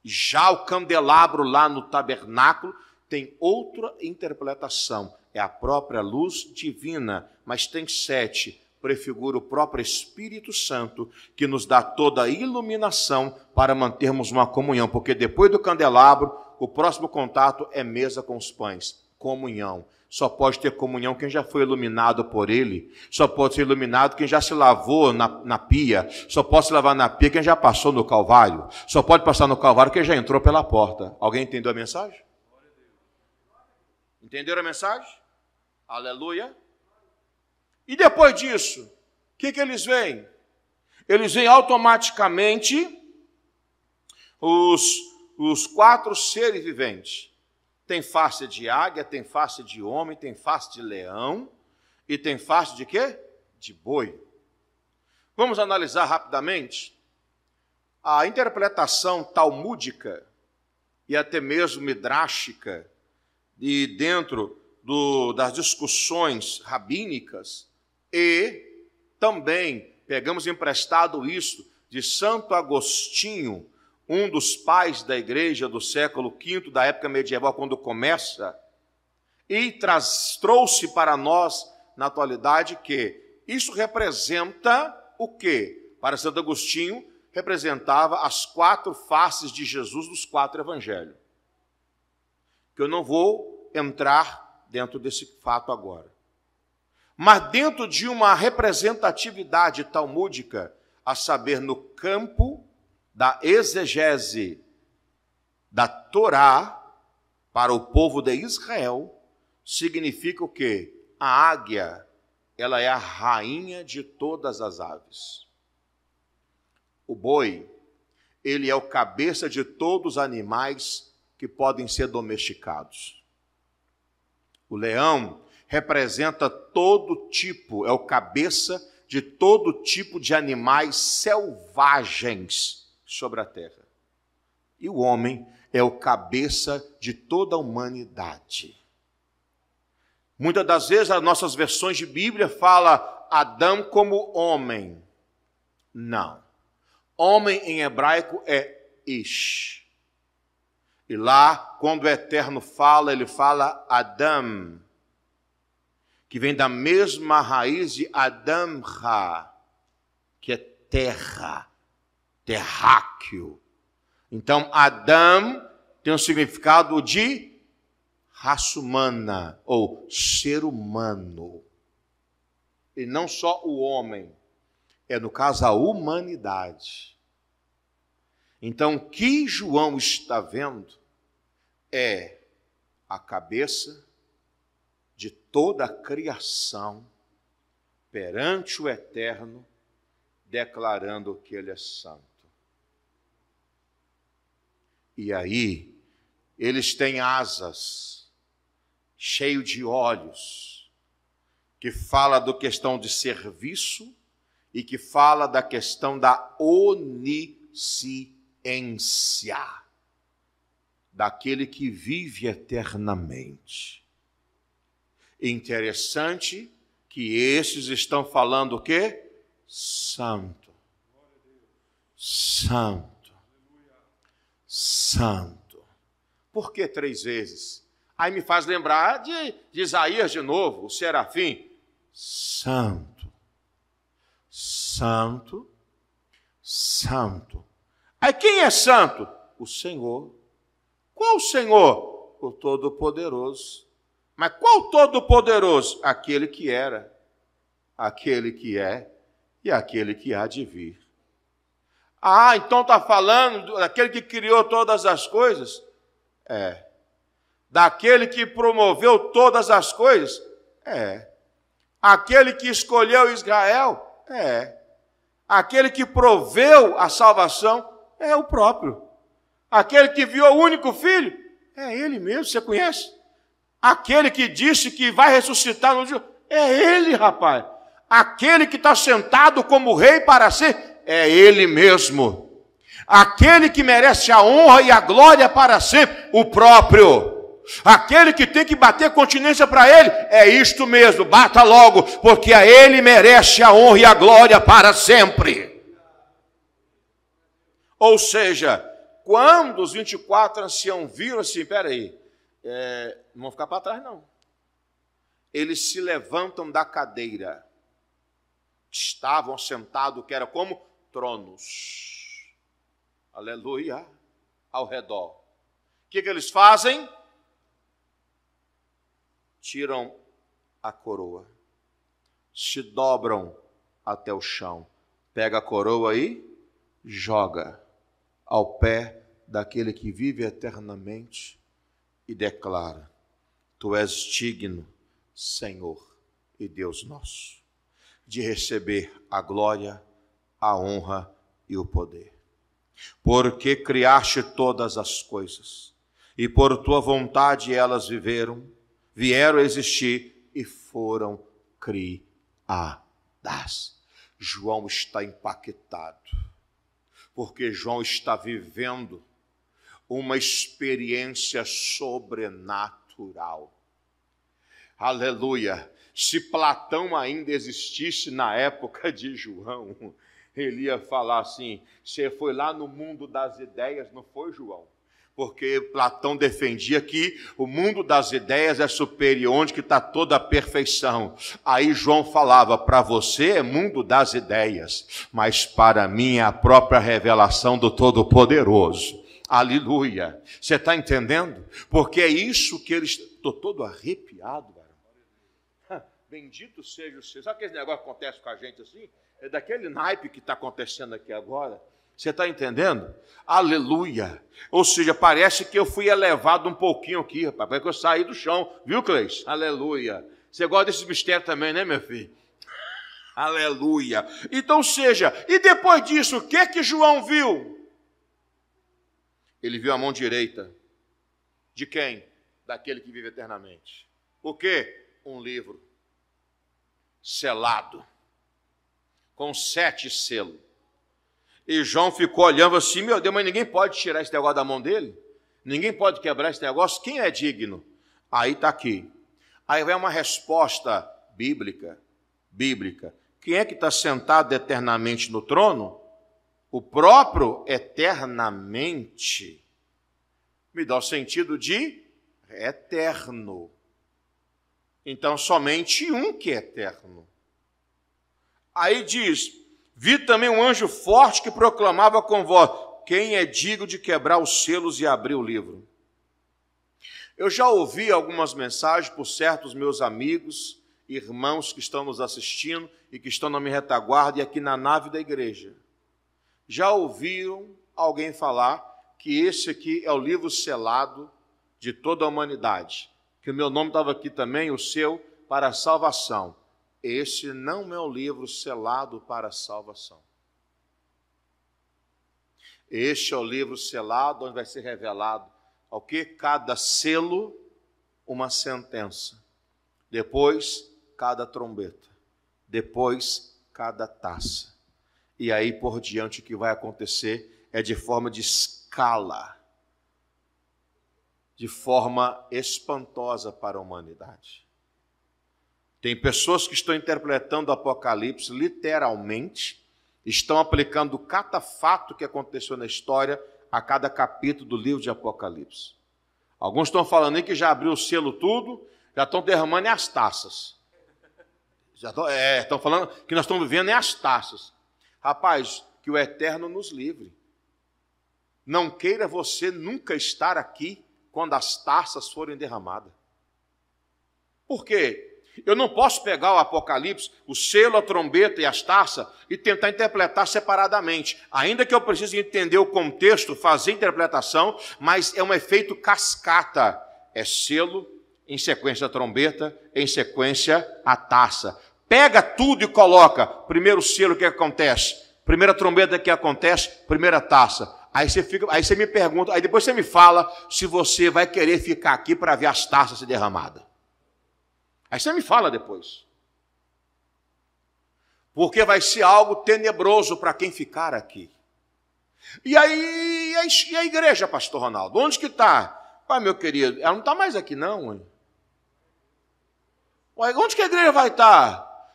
Já o candelabro lá no tabernáculo tem outra interpretação, é a própria luz divina, mas tem sete, prefigura o próprio Espírito Santo, que nos dá toda a iluminação para mantermos uma comunhão, porque depois do candelabro, o próximo contato é mesa com os pães, comunhão. Só pode ter comunhão quem já foi iluminado por ele. Só pode ser iluminado quem já se lavou na, na pia. Só pode se lavar na pia quem já passou no Calvário. Só pode passar no Calvário quem já entrou pela porta. Alguém entendeu a mensagem? Entenderam a mensagem? Aleluia. E depois disso, o que, que eles veem? Eles veem automaticamente os, os quatro seres viventes. Tem face de águia, tem face de homem, tem face de leão e tem face de quê? De boi. Vamos analisar rapidamente a interpretação talmúdica e até mesmo midrástica e dentro do, das discussões rabínicas e também pegamos emprestado isso de Santo Agostinho um dos pais da igreja do século V, da época medieval, quando começa, e traz, trouxe para nós, na atualidade, que isso representa o que? Para Santo Agostinho, representava as quatro faces de Jesus dos quatro evangelhos. Que eu não vou entrar dentro desse fato agora. Mas dentro de uma representatividade talmúdica, a saber, no campo da exegese da Torá para o povo de Israel significa o que? A águia, ela é a rainha de todas as aves. O boi, ele é o cabeça de todos os animais que podem ser domesticados. O leão representa todo tipo, é o cabeça de todo tipo de animais selvagens sobre a terra. E o homem é o cabeça de toda a humanidade. Muitas das vezes as nossas versões de Bíblia fala Adão como homem. Não. Homem em hebraico é ish. E lá, quando o Eterno fala, ele fala Adam, que vem da mesma raiz de Adamra, que é terra, terráqueo. Então, Adão tem o um significado de raça humana ou ser humano. E não só o homem, é no caso a humanidade. Então, o que João está vendo é a cabeça de toda a criação perante o Eterno, declarando que Ele é santo. E aí, eles têm asas, cheio de olhos, que fala do questão de serviço e que fala da questão da onisciência, daquele que vive eternamente. Interessante que esses estão falando o quê? Santo. Santo Santo. Por que três vezes? Aí me faz lembrar de, de Isaías de novo, o serafim. Santo, Santo, Santo. Aí quem é santo? O Senhor. Qual o Senhor? O Todo-Poderoso. Mas qual Todo-Poderoso? Aquele que era, aquele que é e aquele que há de vir. Ah, então está falando daquele que criou todas as coisas? É. Daquele que promoveu todas as coisas? É. Aquele que escolheu Israel? É. Aquele que proveu a salvação? É o próprio. Aquele que viu o único filho? É ele mesmo, você conhece? Aquele que disse que vai ressuscitar no dia? É ele, rapaz. Aquele que está sentado como rei para si? é Ele mesmo. Aquele que merece a honra e a glória para sempre, o próprio. Aquele que tem que bater continência para ele, é isto mesmo, bata logo, porque a ele merece a honra e a glória para sempre. Ou seja, quando os 24 anciãos viram assim, peraí, é, não vão ficar para trás não. Eles se levantam da cadeira. Estavam sentados, que era como tronos. Aleluia! Ao redor. O que, que eles fazem? Tiram a coroa, se dobram até o chão, pega a coroa e joga ao pé daquele que vive eternamente e declara: Tu és digno, Senhor e Deus nosso, de receber a glória a honra e o poder. Porque criaste todas as coisas, e por tua vontade elas viveram, vieram a existir e foram criadas. João está impactado, porque João está vivendo uma experiência sobrenatural. Aleluia! Se Platão ainda existisse na época de João, ele ia falar assim: você foi lá no mundo das ideias, não foi, João? Porque Platão defendia que o mundo das ideias é superior, onde que está toda a perfeição. Aí João falava: para você é mundo das ideias, mas para mim é a própria revelação do Todo-Poderoso. Aleluia. Você está entendendo? Porque é isso que eles. Estou todo arrepiado, velho. Bendito seja o Senhor. Sabe aquele negócio que acontece com a gente assim? é daquele naipe que está acontecendo aqui agora. Você está entendendo? Aleluia! Ou seja, parece que eu fui elevado um pouquinho aqui, rapaz, que eu saí do chão, viu, Cleis? Aleluia! Você gosta desse mistério também, né, meu filho? Aleluia! Então, seja, e depois disso, o que que João viu? Ele viu a mão direita. De quem? Daquele que vive eternamente. O que? Um livro selado com sete selos. E João ficou olhando assim: meu Deus, mas ninguém pode tirar esse negócio da mão dele? Ninguém pode quebrar esse negócio? Quem é digno? Aí está aqui. Aí vem uma resposta bíblica. Bíblica. Quem é que está sentado eternamente no trono? O próprio eternamente. Me dá o sentido de eterno. Então, somente um que é eterno. Aí diz: Vi também um anjo forte que proclamava com voz: Quem é digno de quebrar os selos e abrir o livro? Eu já ouvi algumas mensagens por certos meus amigos, irmãos que estão nos assistindo e que estão na minha retaguarda e aqui na nave da igreja. Já ouviram alguém falar que esse aqui é o livro selado de toda a humanidade, que o meu nome estava aqui também, o seu, para a salvação. Este não é o livro selado para a salvação. Este é o livro selado onde vai ser revelado ao que cada selo uma sentença. Depois cada trombeta, depois cada taça. E aí por diante o que vai acontecer é de forma de escala, de forma espantosa para a humanidade. Tem pessoas que estão interpretando o Apocalipse literalmente, estão aplicando cada fato que aconteceu na história a cada capítulo do livro de Apocalipse. Alguns estão falando aí que já abriu o selo tudo, já estão derramando as taças. Já estão, é, estão falando que nós estamos vivendo é as taças. Rapaz, que o Eterno nos livre. Não queira você nunca estar aqui quando as taças forem derramadas. Por quê? Eu não posso pegar o Apocalipse, o selo, a trombeta e as taças e tentar interpretar separadamente. Ainda que eu precise entender o contexto, fazer interpretação, mas é um efeito cascata. É selo, em sequência a trombeta, em sequência a taça. Pega tudo e coloca. Primeiro selo, o que acontece? Primeira trombeta, o que acontece? Primeira taça. Aí você, fica, aí você me pergunta, aí depois você me fala se você vai querer ficar aqui para ver as taças se derramadas. Aí você me fala depois. Porque vai ser algo tenebroso para quem ficar aqui. E aí, e a igreja, pastor Ronaldo? Onde que está? Pai, ah, meu querido, ela não está mais aqui não. Ué, onde que a igreja vai estar? Tá?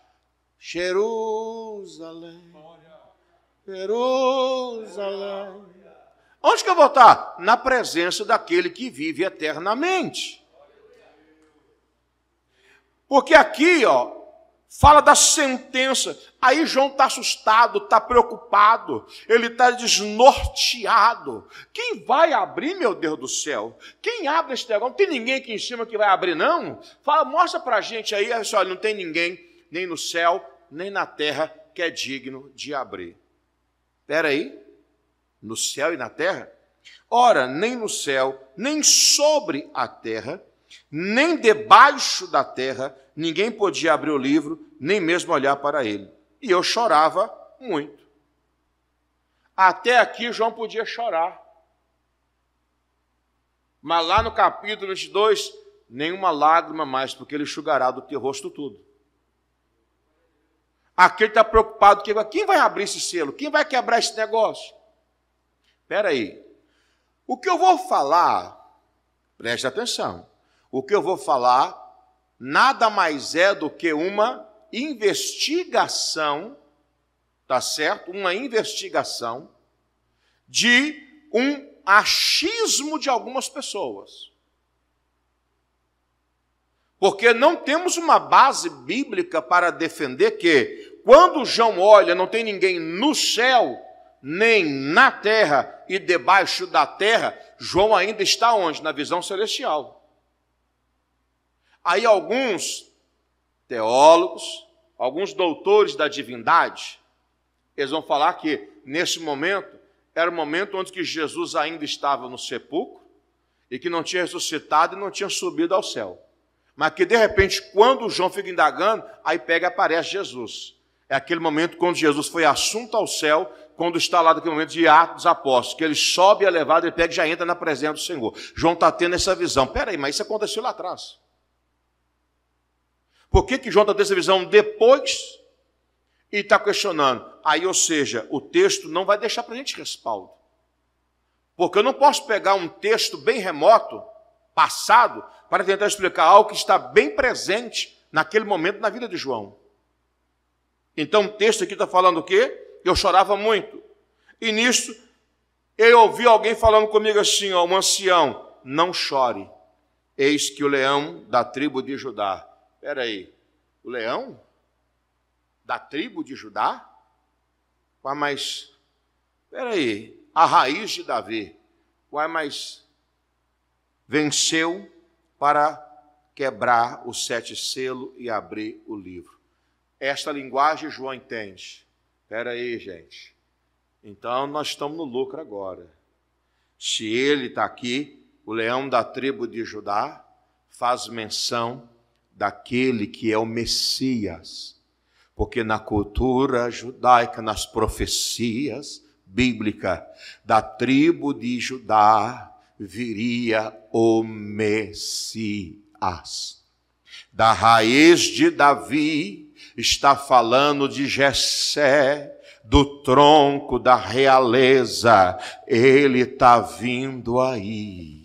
Jerusalém. Jerusalém. Onde que eu vou estar? Tá? Na presença daquele que vive eternamente. Porque aqui, ó, fala da sentença. Aí João está assustado, está preocupado, ele está desnorteado. Quem vai abrir, meu Deus do céu? Quem abre esse negócio? Não tem ninguém aqui em cima que vai abrir, não? Fala, mostra para a gente aí, olha, não tem ninguém, nem no céu, nem na terra, que é digno de abrir. Espera aí, no céu e na terra? Ora, nem no céu, nem sobre a terra nem debaixo da terra ninguém podia abrir o livro, nem mesmo olhar para ele. E eu chorava muito. Até aqui João podia chorar. Mas lá no capítulo 22, nenhuma lágrima mais, porque ele enxugará do teu rosto tudo. Aqui ele está preocupado, quem vai abrir esse selo? Quem vai quebrar esse negócio? Espera aí. O que eu vou falar, preste atenção, o que eu vou falar nada mais é do que uma investigação, tá certo? Uma investigação de um achismo de algumas pessoas. Porque não temos uma base bíblica para defender que, quando João olha, não tem ninguém no céu, nem na terra e debaixo da terra, João ainda está onde? Na visão celestial. Aí alguns teólogos, alguns doutores da divindade, eles vão falar que nesse momento era o momento onde que Jesus ainda estava no sepulcro e que não tinha ressuscitado e não tinha subido ao céu. Mas que de repente, quando João fica indagando, aí pega e aparece Jesus. É aquele momento quando Jesus foi assunto ao céu, quando está lá naquele momento de Atos Apóstolos, que ele sobe elevado, ele pega e já entra na presença do Senhor. João está tendo essa visão. Peraí, mas isso aconteceu lá atrás. Por que, que João está dessa visão depois e está questionando? Aí, ou seja, o texto não vai deixar para a gente respaldo. Porque eu não posso pegar um texto bem remoto, passado, para tentar explicar algo que está bem presente naquele momento na vida de João. Então o texto aqui está falando o quê? Eu chorava muito. E nisso eu ouvi alguém falando comigo assim, ó, um ancião, não chore. Eis que o leão da tribo de Judá, Espera aí, o leão da tribo de Judá? Uai, é mais, espera aí, a raiz de Davi. Uai, é mais, venceu para quebrar o sete selo e abrir o livro. Esta linguagem João entende. Espera aí, gente. Então nós estamos no lucro agora. Se ele está aqui, o leão da tribo de Judá faz menção daquele que é o Messias. Porque na cultura judaica, nas profecias bíblicas, da tribo de Judá viria o Messias. Da raiz de Davi está falando de Jessé, do tronco da realeza. Ele está vindo aí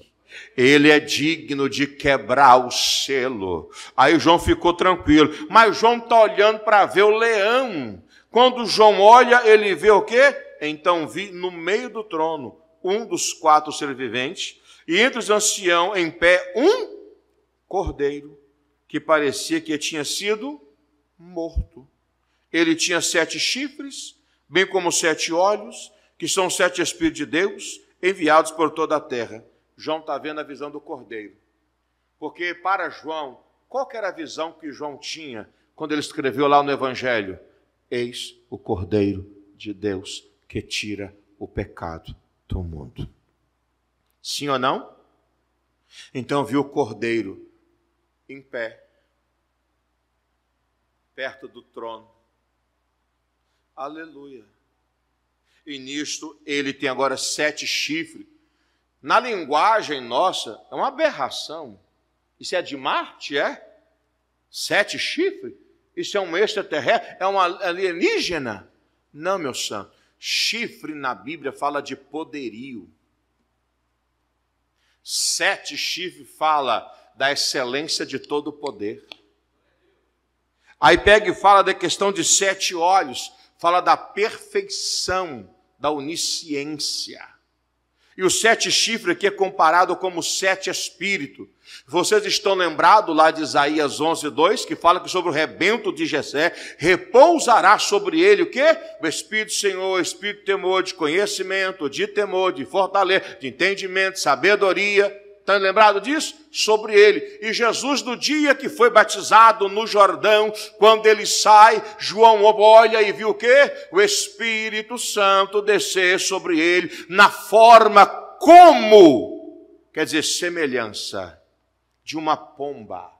ele é digno de quebrar o selo. Aí João ficou tranquilo, mas João está olhando para ver o leão. Quando João olha, ele vê o quê? Então vi no meio do trono um dos quatro seres viventes, e entre os anciãos em pé um cordeiro, que parecia que tinha sido morto. Ele tinha sete chifres, bem como sete olhos, que são sete Espíritos de Deus, enviados por toda a terra. João está vendo a visão do cordeiro. Porque para João, qual era a visão que João tinha quando ele escreveu lá no Evangelho? Eis o cordeiro de Deus que tira o pecado do mundo. Sim ou não? Então viu o cordeiro em pé, perto do trono. Aleluia. E nisto ele tem agora sete chifres na linguagem nossa, é uma aberração. Isso é de Marte, é? Sete chifres? Isso é um extraterrestre? É um alienígena? Não, meu santo. Chifre na Bíblia fala de poderio. Sete chifres fala da excelência de todo o poder. Aí pega e fala da questão de sete olhos, fala da perfeição, da onisciência. E o sete chifres aqui é comparado como sete espírito. Vocês estão lembrados lá de Isaías 11, 2, que fala que sobre o rebento de Jessé, repousará sobre ele o quê? O Espírito do Senhor, o Espírito de temor, de conhecimento, de temor, de fortaleza, de entendimento, sabedoria. Está lembrado disso? Sobre ele. E Jesus, no dia que foi batizado no Jordão, quando ele sai, João olha e viu o quê? O Espírito Santo descer sobre ele, na forma como, quer dizer, semelhança de uma pomba.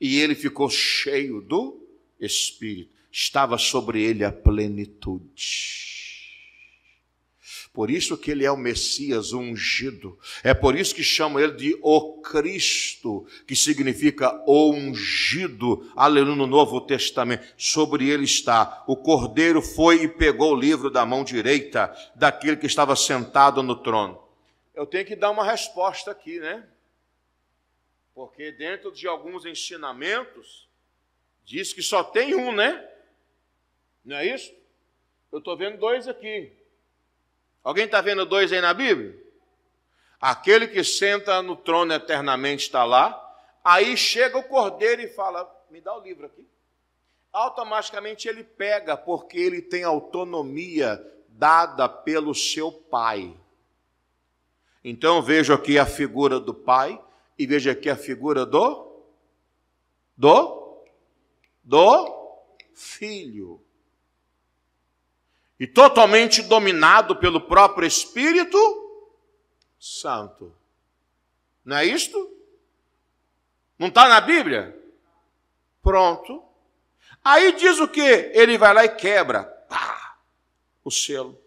E ele ficou cheio do Espírito. Estava sobre ele a plenitude. Por isso que ele é o Messias o ungido. É por isso que chamam ele de o Cristo, que significa o ungido. Aleluia no Novo Testamento. Sobre ele está: o cordeiro foi e pegou o livro da mão direita daquele que estava sentado no trono. Eu tenho que dar uma resposta aqui, né? Porque dentro de alguns ensinamentos diz que só tem um, né? Não é isso? Eu estou vendo dois aqui. Alguém está vendo dois aí na Bíblia? Aquele que senta no trono eternamente está lá. Aí chega o cordeiro e fala: Me dá o livro aqui. Automaticamente ele pega, porque ele tem autonomia dada pelo seu pai. Então vejo aqui a figura do pai e vejo aqui a figura do do do filho e totalmente dominado pelo próprio Espírito Santo. Não é isto? Não está na Bíblia? Pronto. Aí diz o que? Ele vai lá e quebra pá, o selo.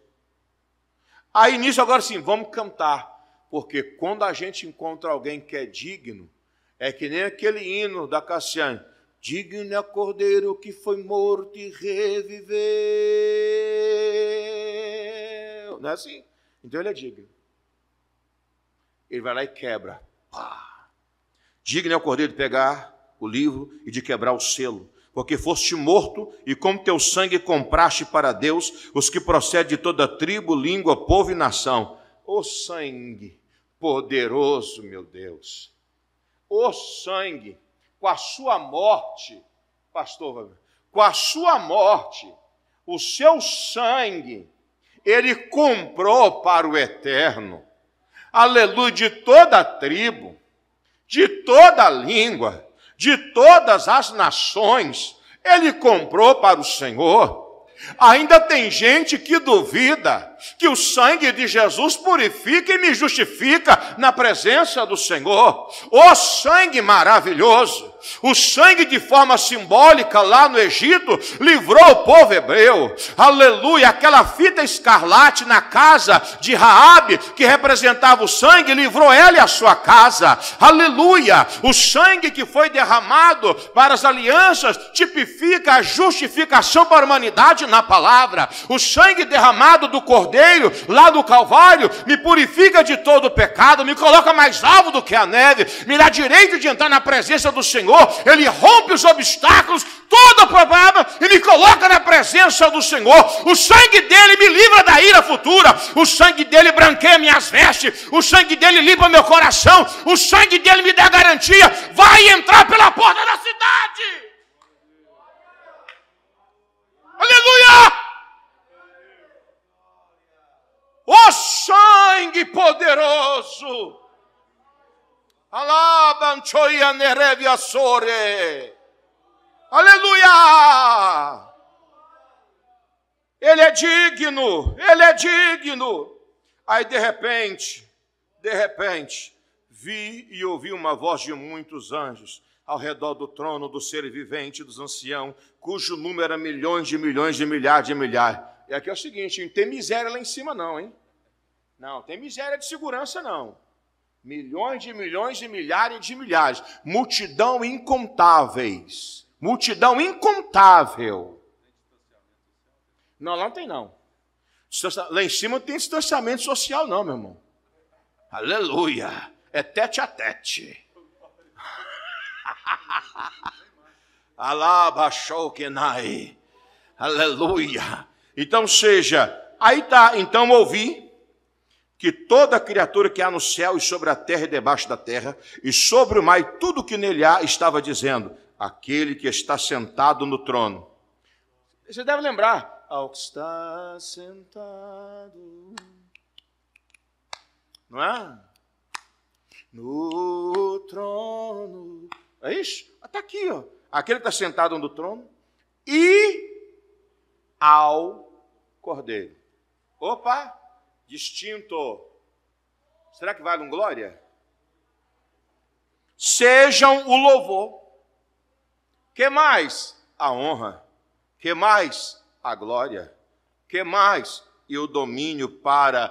Aí nisso, agora sim, vamos cantar. Porque quando a gente encontra alguém que é digno, é que nem aquele hino da Cassiane. Digno é o cordeiro que foi morto e reviveu. Não é assim? Então ele é digno. Ele vai lá e quebra. Pá. Digno é o cordeiro de pegar o livro e de quebrar o selo. Porque foste morto, e com teu sangue compraste para Deus os que procedem de toda tribo, língua, povo e nação. O sangue poderoso, meu Deus. O sangue com a sua morte, pastor, com a sua morte, o seu sangue, ele comprou para o eterno, aleluia, de toda a tribo, de toda a língua, de todas as nações, ele comprou para o Senhor. Ainda tem gente que duvida, que o sangue de Jesus purifica e me justifica na presença do Senhor. O sangue maravilhoso! O sangue, de forma simbólica, lá no Egito, livrou o povo hebreu. Aleluia! Aquela fita escarlate na casa de Raabe, que representava o sangue, livrou ela e a sua casa. Aleluia! O sangue que foi derramado para as alianças tipifica a justificação para a humanidade na palavra. O sangue derramado do cordeiro Cordeiro lá do Calvário, me purifica de todo o pecado, me coloca mais alvo do que a neve, me dá direito de entrar na presença do Senhor, Ele rompe os obstáculos, todo o problema, e me coloca na presença do Senhor. O sangue dele me livra da ira futura, o sangue dele branqueia minhas vestes, o sangue dele limpa meu coração, o sangue dele me dá garantia, vai entrar pela porta da cidade. Aleluia! O sangue poderoso. Alabanchoia nerevia sore. Aleluia! Ele é digno, ele é digno. Aí de repente, de repente, vi e ouvi uma voz de muitos anjos ao redor do trono do ser vivente dos anciãos, cujo número era milhões de milhões de milhares de milhares. E é aqui é o seguinte: tem miséria lá em cima, não, hein? Não, tem miséria de segurança, não. Milhões de milhões e milhares de milhares. Multidão incontáveis. Multidão incontável. Não, lá não tem, não. Lá em cima não tem distanciamento social, não, meu irmão. Aleluia. É tete a tete. Alaba Shoukenai. Aleluia. Então, seja, aí está, então ouvi que toda criatura que há no céu e sobre a terra e debaixo da terra, e sobre o mar e tudo que nele há, estava dizendo, aquele que está sentado no trono. Você deve lembrar, ao que está sentado, não é? No trono. É isso? Está ah, aqui, ó. Aquele que está sentado no trono, e ao cordeiro. Opa, distinto. Será que vale um glória? Sejam o louvor. Que mais? A honra. Que mais? A glória. Que mais? E o domínio para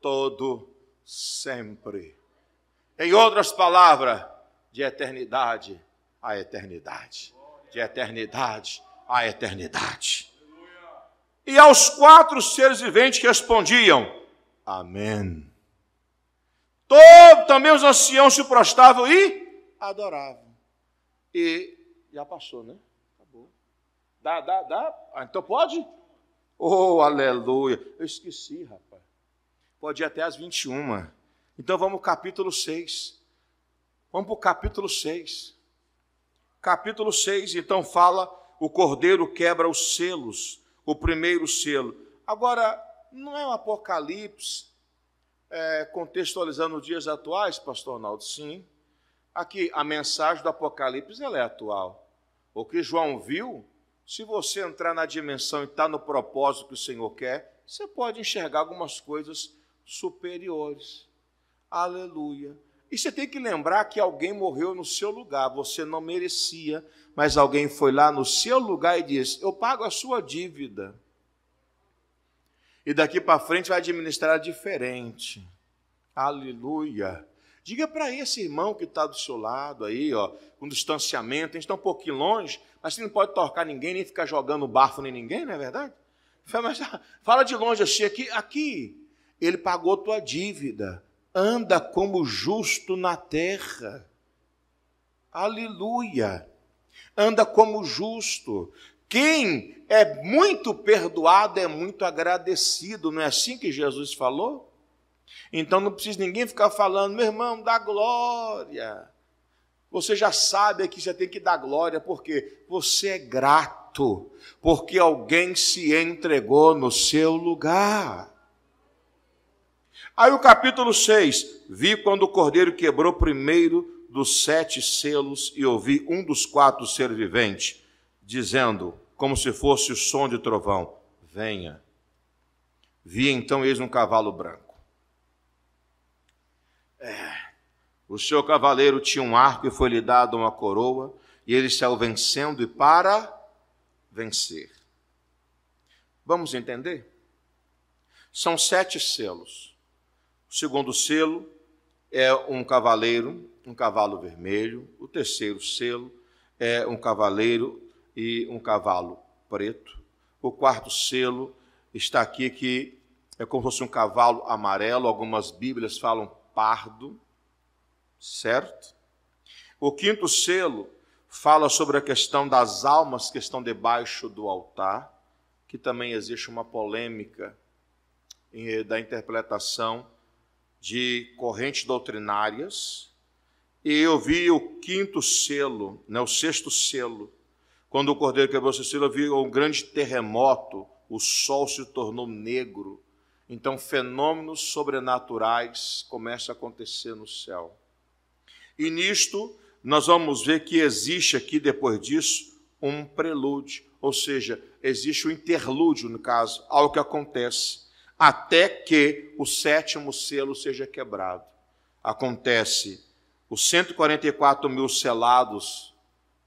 todo sempre. Em outras palavras, de eternidade a eternidade. De eternidade a eternidade. E aos quatro seres viventes respondiam: Amém. Todo, também os anciãos se prostavam e adoravam. E já passou, né? Acabou. Dá, dá, dá. Ah, então pode? Oh, aleluia. Eu esqueci, rapaz. Pode ir até as 21. Então vamos ao capítulo 6. Vamos para o capítulo 6. Capítulo 6, então fala: o cordeiro quebra os selos o primeiro selo. Agora, não é um apocalipse é, contextualizando os dias atuais, pastor Arnaldo? Sim. Aqui, a mensagem do apocalipse ela é atual. O que João viu, se você entrar na dimensão e está no propósito que o Senhor quer, você pode enxergar algumas coisas superiores. Aleluia. E você tem que lembrar que alguém morreu no seu lugar, você não merecia, mas alguém foi lá no seu lugar e disse: Eu pago a sua dívida. E daqui para frente vai administrar diferente. Aleluia. Diga para esse irmão que está do seu lado aí, ó, com um distanciamento, a gente está um pouquinho longe, mas você não pode tocar ninguém, nem ficar jogando bafo em ninguém, não é verdade? Mas fala de longe assim, aqui, aqui, ele pagou tua dívida anda como justo na terra. Aleluia! Anda como justo. Quem é muito perdoado é muito agradecido, não é assim que Jesus falou? Então não precisa ninguém ficar falando, meu irmão, dá glória. Você já sabe que você tem que dar glória, porque você é grato, porque alguém se entregou no seu lugar. Aí o capítulo 6, vi quando o cordeiro quebrou primeiro dos sete selos e ouvi um dos quatro seres viventes, dizendo, como se fosse o som de trovão, venha. Vi então eis um cavalo branco. É. O seu cavaleiro tinha um arco e foi-lhe dado uma coroa, e ele saiu vencendo e para vencer. Vamos entender? São sete selos. O segundo selo é um cavaleiro, um cavalo vermelho. O terceiro selo é um cavaleiro e um cavalo preto. O quarto selo está aqui que é como se fosse um cavalo amarelo, algumas bíblias falam pardo, certo? O quinto selo fala sobre a questão das almas que estão debaixo do altar, que também existe uma polêmica eh, da interpretação de correntes doutrinárias, e eu vi o quinto selo, né, o sexto selo. Quando o cordeiro quebrou seu selo, eu vi um grande terremoto, o sol se tornou negro. Então, fenômenos sobrenaturais começam a acontecer no céu. E nisto, nós vamos ver que existe aqui, depois disso, um prelúdio, ou seja, existe o um interlúdio, no caso, algo que acontece até que o sétimo selo seja quebrado. Acontece, os 144 mil selados,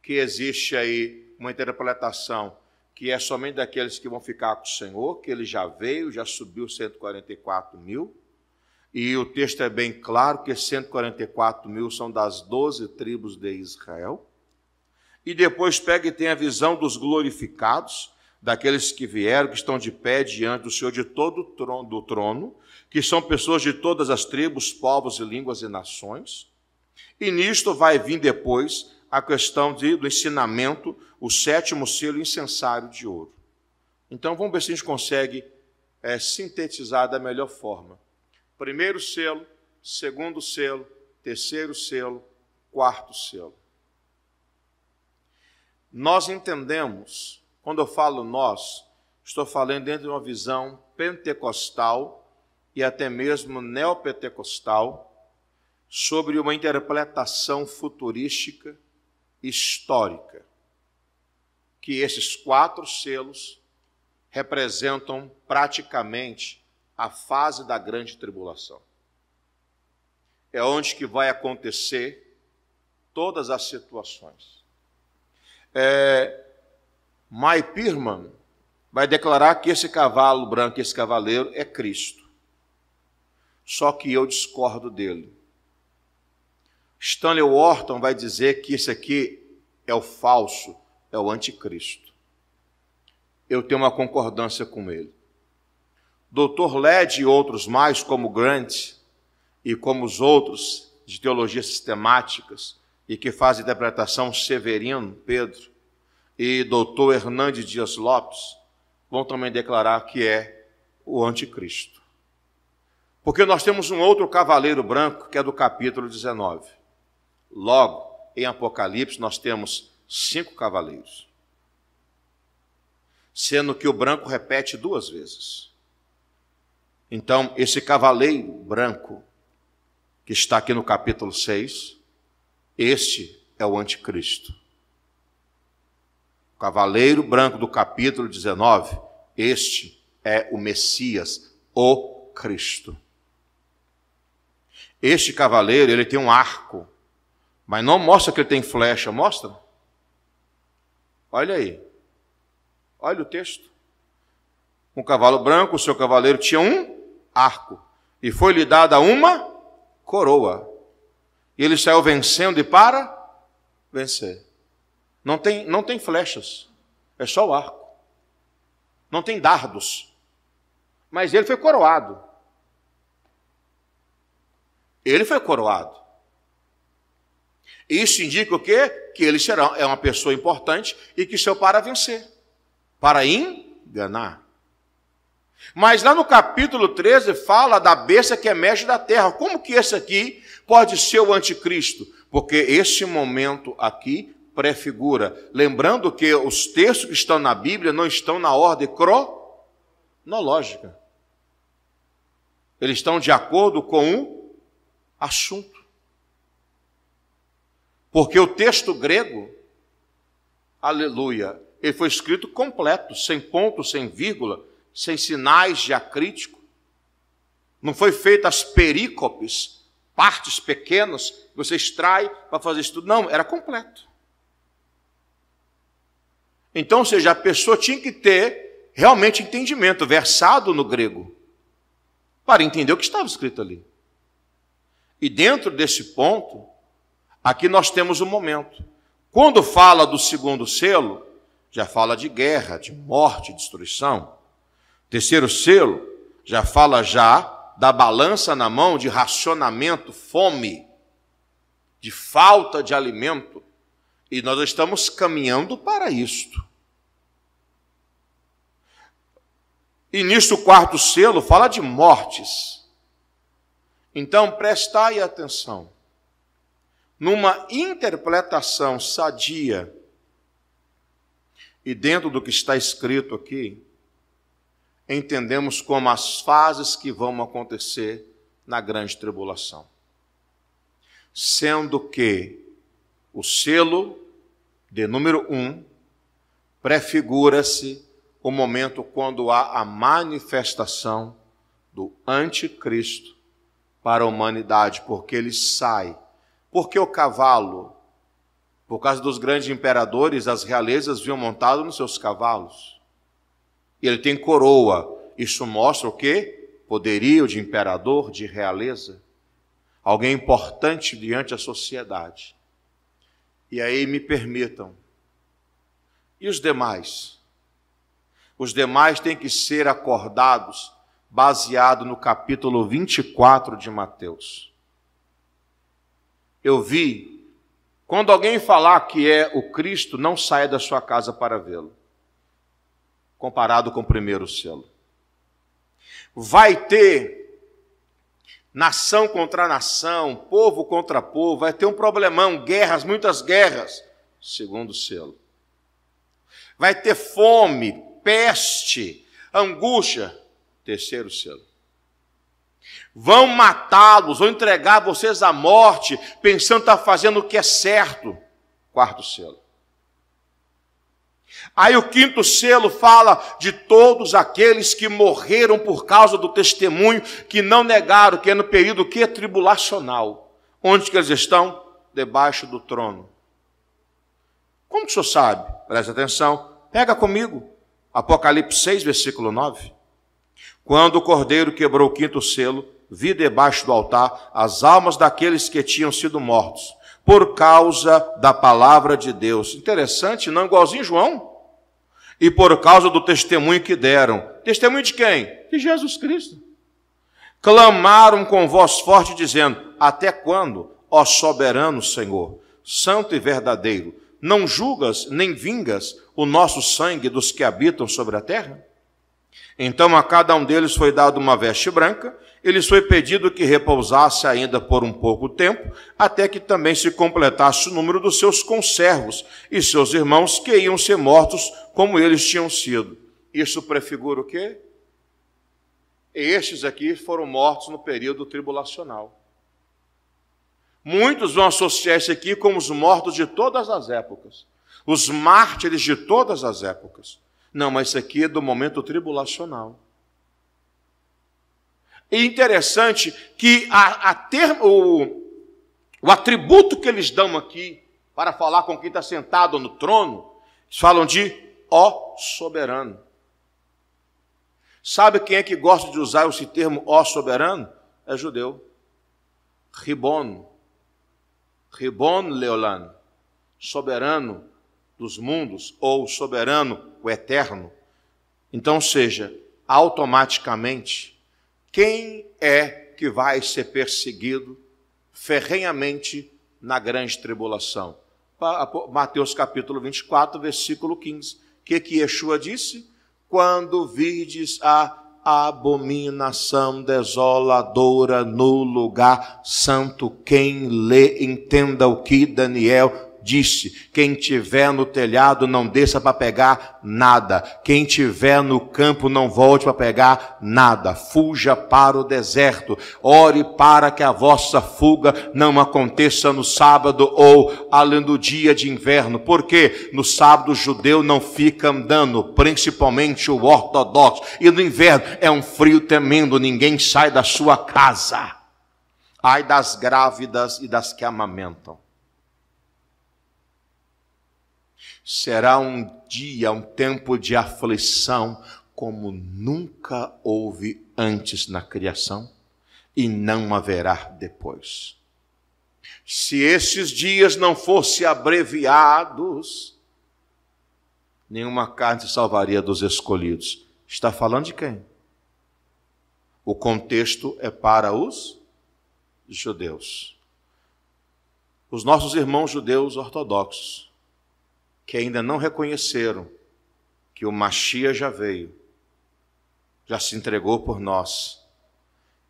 que existe aí uma interpretação que é somente daqueles que vão ficar com o Senhor, que ele já veio, já subiu 144 mil. E o texto é bem claro que 144 mil são das 12 tribos de Israel. E depois pega e tem a visão dos glorificados, daqueles que vieram, que estão de pé diante do Senhor de todo o trono, do trono, que são pessoas de todas as tribos, povos e línguas e nações. E nisto vai vir depois a questão de, do ensinamento, o sétimo selo incensário de ouro. Então vamos ver se a gente consegue é, sintetizar da melhor forma. Primeiro selo, segundo selo, terceiro selo, quarto selo. Nós entendemos quando eu falo nós, estou falando dentro de uma visão pentecostal e até mesmo neopentecostal sobre uma interpretação futurística histórica, que esses quatro selos representam praticamente a fase da grande tribulação. É onde que vai acontecer todas as situações. É, Mai Pirman vai declarar que esse cavalo branco, esse cavaleiro é Cristo. Só que eu discordo dele. Stanley Wharton vai dizer que isso aqui é o falso, é o anticristo. Eu tenho uma concordância com ele. Dr. Led e outros mais, como Grant e como os outros de teologias sistemáticas e que fazem interpretação Severino, Pedro, e doutor Hernandes Dias Lopes vão também declarar que é o anticristo. Porque nós temos um outro cavaleiro branco que é do capítulo 19. Logo, em Apocalipse, nós temos cinco cavaleiros. Sendo que o branco repete duas vezes. Então, esse cavaleiro branco, que está aqui no capítulo 6, este é o anticristo cavaleiro branco do capítulo 19, este é o Messias, o Cristo. Este cavaleiro, ele tem um arco, mas não mostra que ele tem flecha, mostra? Olha aí. Olha o texto. Um cavalo branco, o seu cavaleiro tinha um arco e foi-lhe dada uma coroa. E ele saiu vencendo e para vencer. Não tem, não tem flechas, é só o arco. Não tem dardos. Mas ele foi coroado. Ele foi coroado. Isso indica o quê? Que ele será é uma pessoa importante e que seu para vencer, para enganar. Mas lá no capítulo 13 fala da besta que emerge é da terra. Como que esse aqui pode ser o anticristo? Porque esse momento aqui prefigura. Lembrando que os textos que estão na Bíblia não estão na ordem cronológica. Eles estão de acordo com o assunto. Porque o texto grego, aleluia, ele foi escrito completo, sem ponto, sem vírgula, sem sinais diacrítico. Não foi feita as perícopes, partes pequenas, que você extrai para fazer isso tudo. Não, era completo. Então, ou seja, a pessoa tinha que ter realmente entendimento, versado no grego, para entender o que estava escrito ali. E dentro desse ponto, aqui nós temos um momento. Quando fala do segundo selo, já fala de guerra, de morte, destruição. Terceiro selo, já fala já da balança na mão de racionamento, fome, de falta de alimento. E nós estamos caminhando para isto. E nisto o quarto selo fala de mortes. Então prestai atenção. Numa interpretação sadia e dentro do que está escrito aqui, entendemos como as fases que vão acontecer na grande tribulação. Sendo que o selo de número um, prefigura-se o momento quando há a manifestação do anticristo para a humanidade, porque ele sai. Porque o cavalo, por causa dos grandes imperadores, as realezas vinham montado nos seus cavalos. E ele tem coroa. Isso mostra o que? Poderio de imperador, de realeza. Alguém importante diante da sociedade. E aí me permitam. E os demais? Os demais têm que ser acordados baseado no capítulo 24 de Mateus. Eu vi quando alguém falar que é o Cristo, não saia da sua casa para vê-lo. Comparado com o primeiro selo. Vai ter nação contra nação, povo contra povo, vai ter um problemão, guerras, muitas guerras, segundo selo. Vai ter fome, peste, angústia, terceiro selo. Vão matá-los, vão entregar vocês à morte, pensando estar tá fazendo o que é certo, quarto selo. Aí o quinto selo fala de todos aqueles que morreram por causa do testemunho, que não negaram, que é no período que é tribulacional. Onde que eles estão? Debaixo do trono. Como que o senhor sabe? Preste atenção. Pega comigo. Apocalipse 6, versículo 9. Quando o cordeiro quebrou o quinto selo, vi debaixo do altar as almas daqueles que tinham sido mortos por causa da palavra de Deus. Interessante, não é igualzinho João? E por causa do testemunho que deram. Testemunho de quem? De Jesus Cristo. Clamaram com voz forte, dizendo: Até quando, ó soberano Senhor, santo e verdadeiro, não julgas nem vingas o nosso sangue dos que habitam sobre a terra? Então a cada um deles foi dado uma veste branca, ele lhes foi é pedido que repousasse ainda por um pouco tempo, até que também se completasse o número dos seus conservos e seus irmãos que iam ser mortos como eles tinham sido. Isso prefigura o quê? Estes aqui foram mortos no período tribulacional. Muitos vão associar isso aqui como os mortos de todas as épocas, os mártires de todas as épocas. Não, mas isso aqui é do momento tribulacional. E interessante que a, a o, o atributo que eles dão aqui para falar com quem está sentado no trono, eles falam de ó soberano. Sabe quem é que gosta de usar esse termo ó soberano? É judeu. Ribon. Ribon Leolan. Soberano dos mundos ou soberano, o eterno. Então, seja, automaticamente quem é que vai ser perseguido ferrenhamente na grande tribulação? Mateus capítulo 24, versículo 15. Que que Yeshua disse? Quando virdes a abominação desoladora no lugar santo, quem lê entenda o que Daniel disse: Quem tiver no telhado não desça para pegar nada, quem tiver no campo não volte para pegar nada, fuja para o deserto, ore para que a vossa fuga não aconteça no sábado ou além do dia de inverno, porque no sábado o judeu não fica andando, principalmente o ortodoxo, e no inverno é um frio tremendo, ninguém sai da sua casa. Ai das grávidas e das que amamentam. Será um dia, um tempo de aflição, como nunca houve antes na criação e não haverá depois. Se esses dias não fossem abreviados, nenhuma carne se salvaria dos escolhidos. Está falando de quem? O contexto é para os judeus. Os nossos irmãos judeus ortodoxos que ainda não reconheceram que o Machia já veio, já se entregou por nós.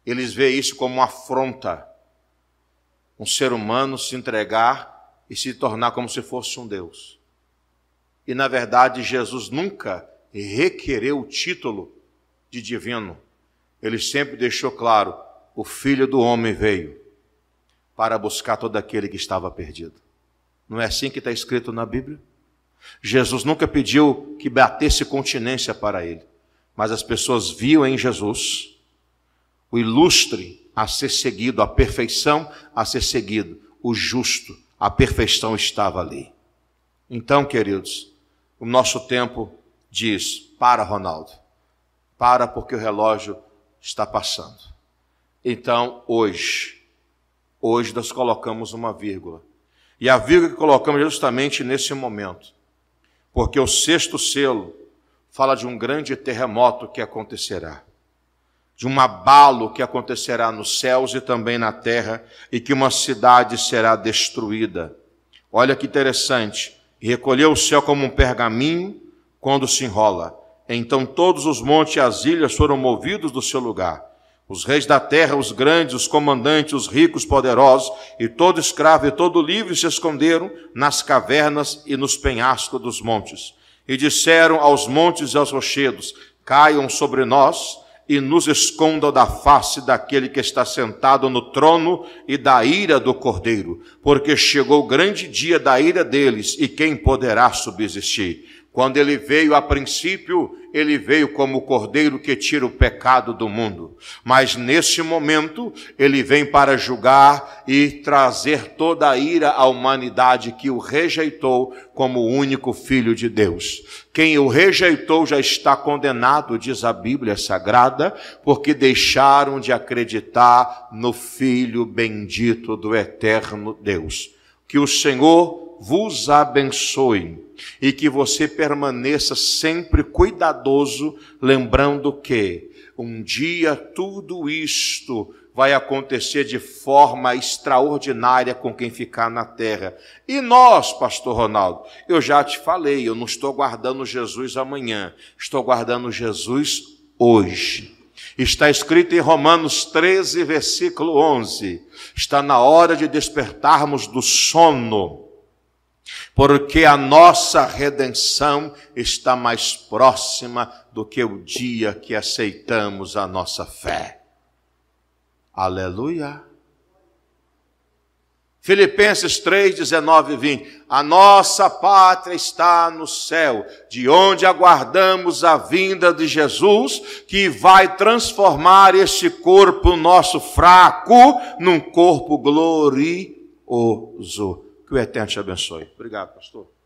Eles veem isso como uma afronta. Um ser humano se entregar e se tornar como se fosse um Deus. E na verdade, Jesus nunca requereu o título de divino. Ele sempre deixou claro: o filho do homem veio para buscar todo aquele que estava perdido. Não é assim que está escrito na Bíblia? Jesus nunca pediu que batesse continência para ele, mas as pessoas viam em Jesus o ilustre a ser seguido, a perfeição a ser seguido, o justo, a perfeição estava ali. Então, queridos, o nosso tempo diz: para, Ronaldo, para porque o relógio está passando. Então, hoje, hoje nós colocamos uma vírgula. E a vírgula que colocamos é justamente nesse momento porque o sexto selo fala de um grande terremoto que acontecerá, de um abalo que acontecerá nos céus e também na terra, e que uma cidade será destruída. Olha que interessante. Recolheu o céu como um pergaminho quando se enrola. Então todos os montes e as ilhas foram movidos do seu lugar os reis da terra, os grandes, os comandantes, os ricos, poderosos, e todo escravo e todo livre se esconderam nas cavernas e nos penhascos dos montes. E disseram aos montes e aos rochedos: Caiam sobre nós e nos escondam da face daquele que está sentado no trono e da ira do cordeiro, porque chegou o grande dia da ira deles, e quem poderá subsistir? Quando ele veio a princípio, ele veio como o cordeiro que tira o pecado do mundo, mas neste momento ele vem para julgar e trazer toda a ira à humanidade que o rejeitou como o único filho de Deus. Quem o rejeitou já está condenado, diz a Bíblia Sagrada, porque deixaram de acreditar no Filho bendito do eterno Deus. Que o Senhor vos abençoe e que você permaneça sempre cuidadoso, lembrando que um dia tudo isto vai acontecer de forma extraordinária com quem ficar na terra. E nós, Pastor Ronaldo, eu já te falei, eu não estou guardando Jesus amanhã, estou guardando Jesus hoje. Está escrito em Romanos 13, versículo 11: está na hora de despertarmos do sono porque a nossa redenção está mais próxima do que o dia que aceitamos a nossa fé. Aleluia. Filipenses 3, 19 e 20. A nossa pátria está no céu, de onde aguardamos a vinda de Jesus, que vai transformar este corpo nosso fraco num corpo glorioso que o Eterno te abençoe. Obrigado, pastor.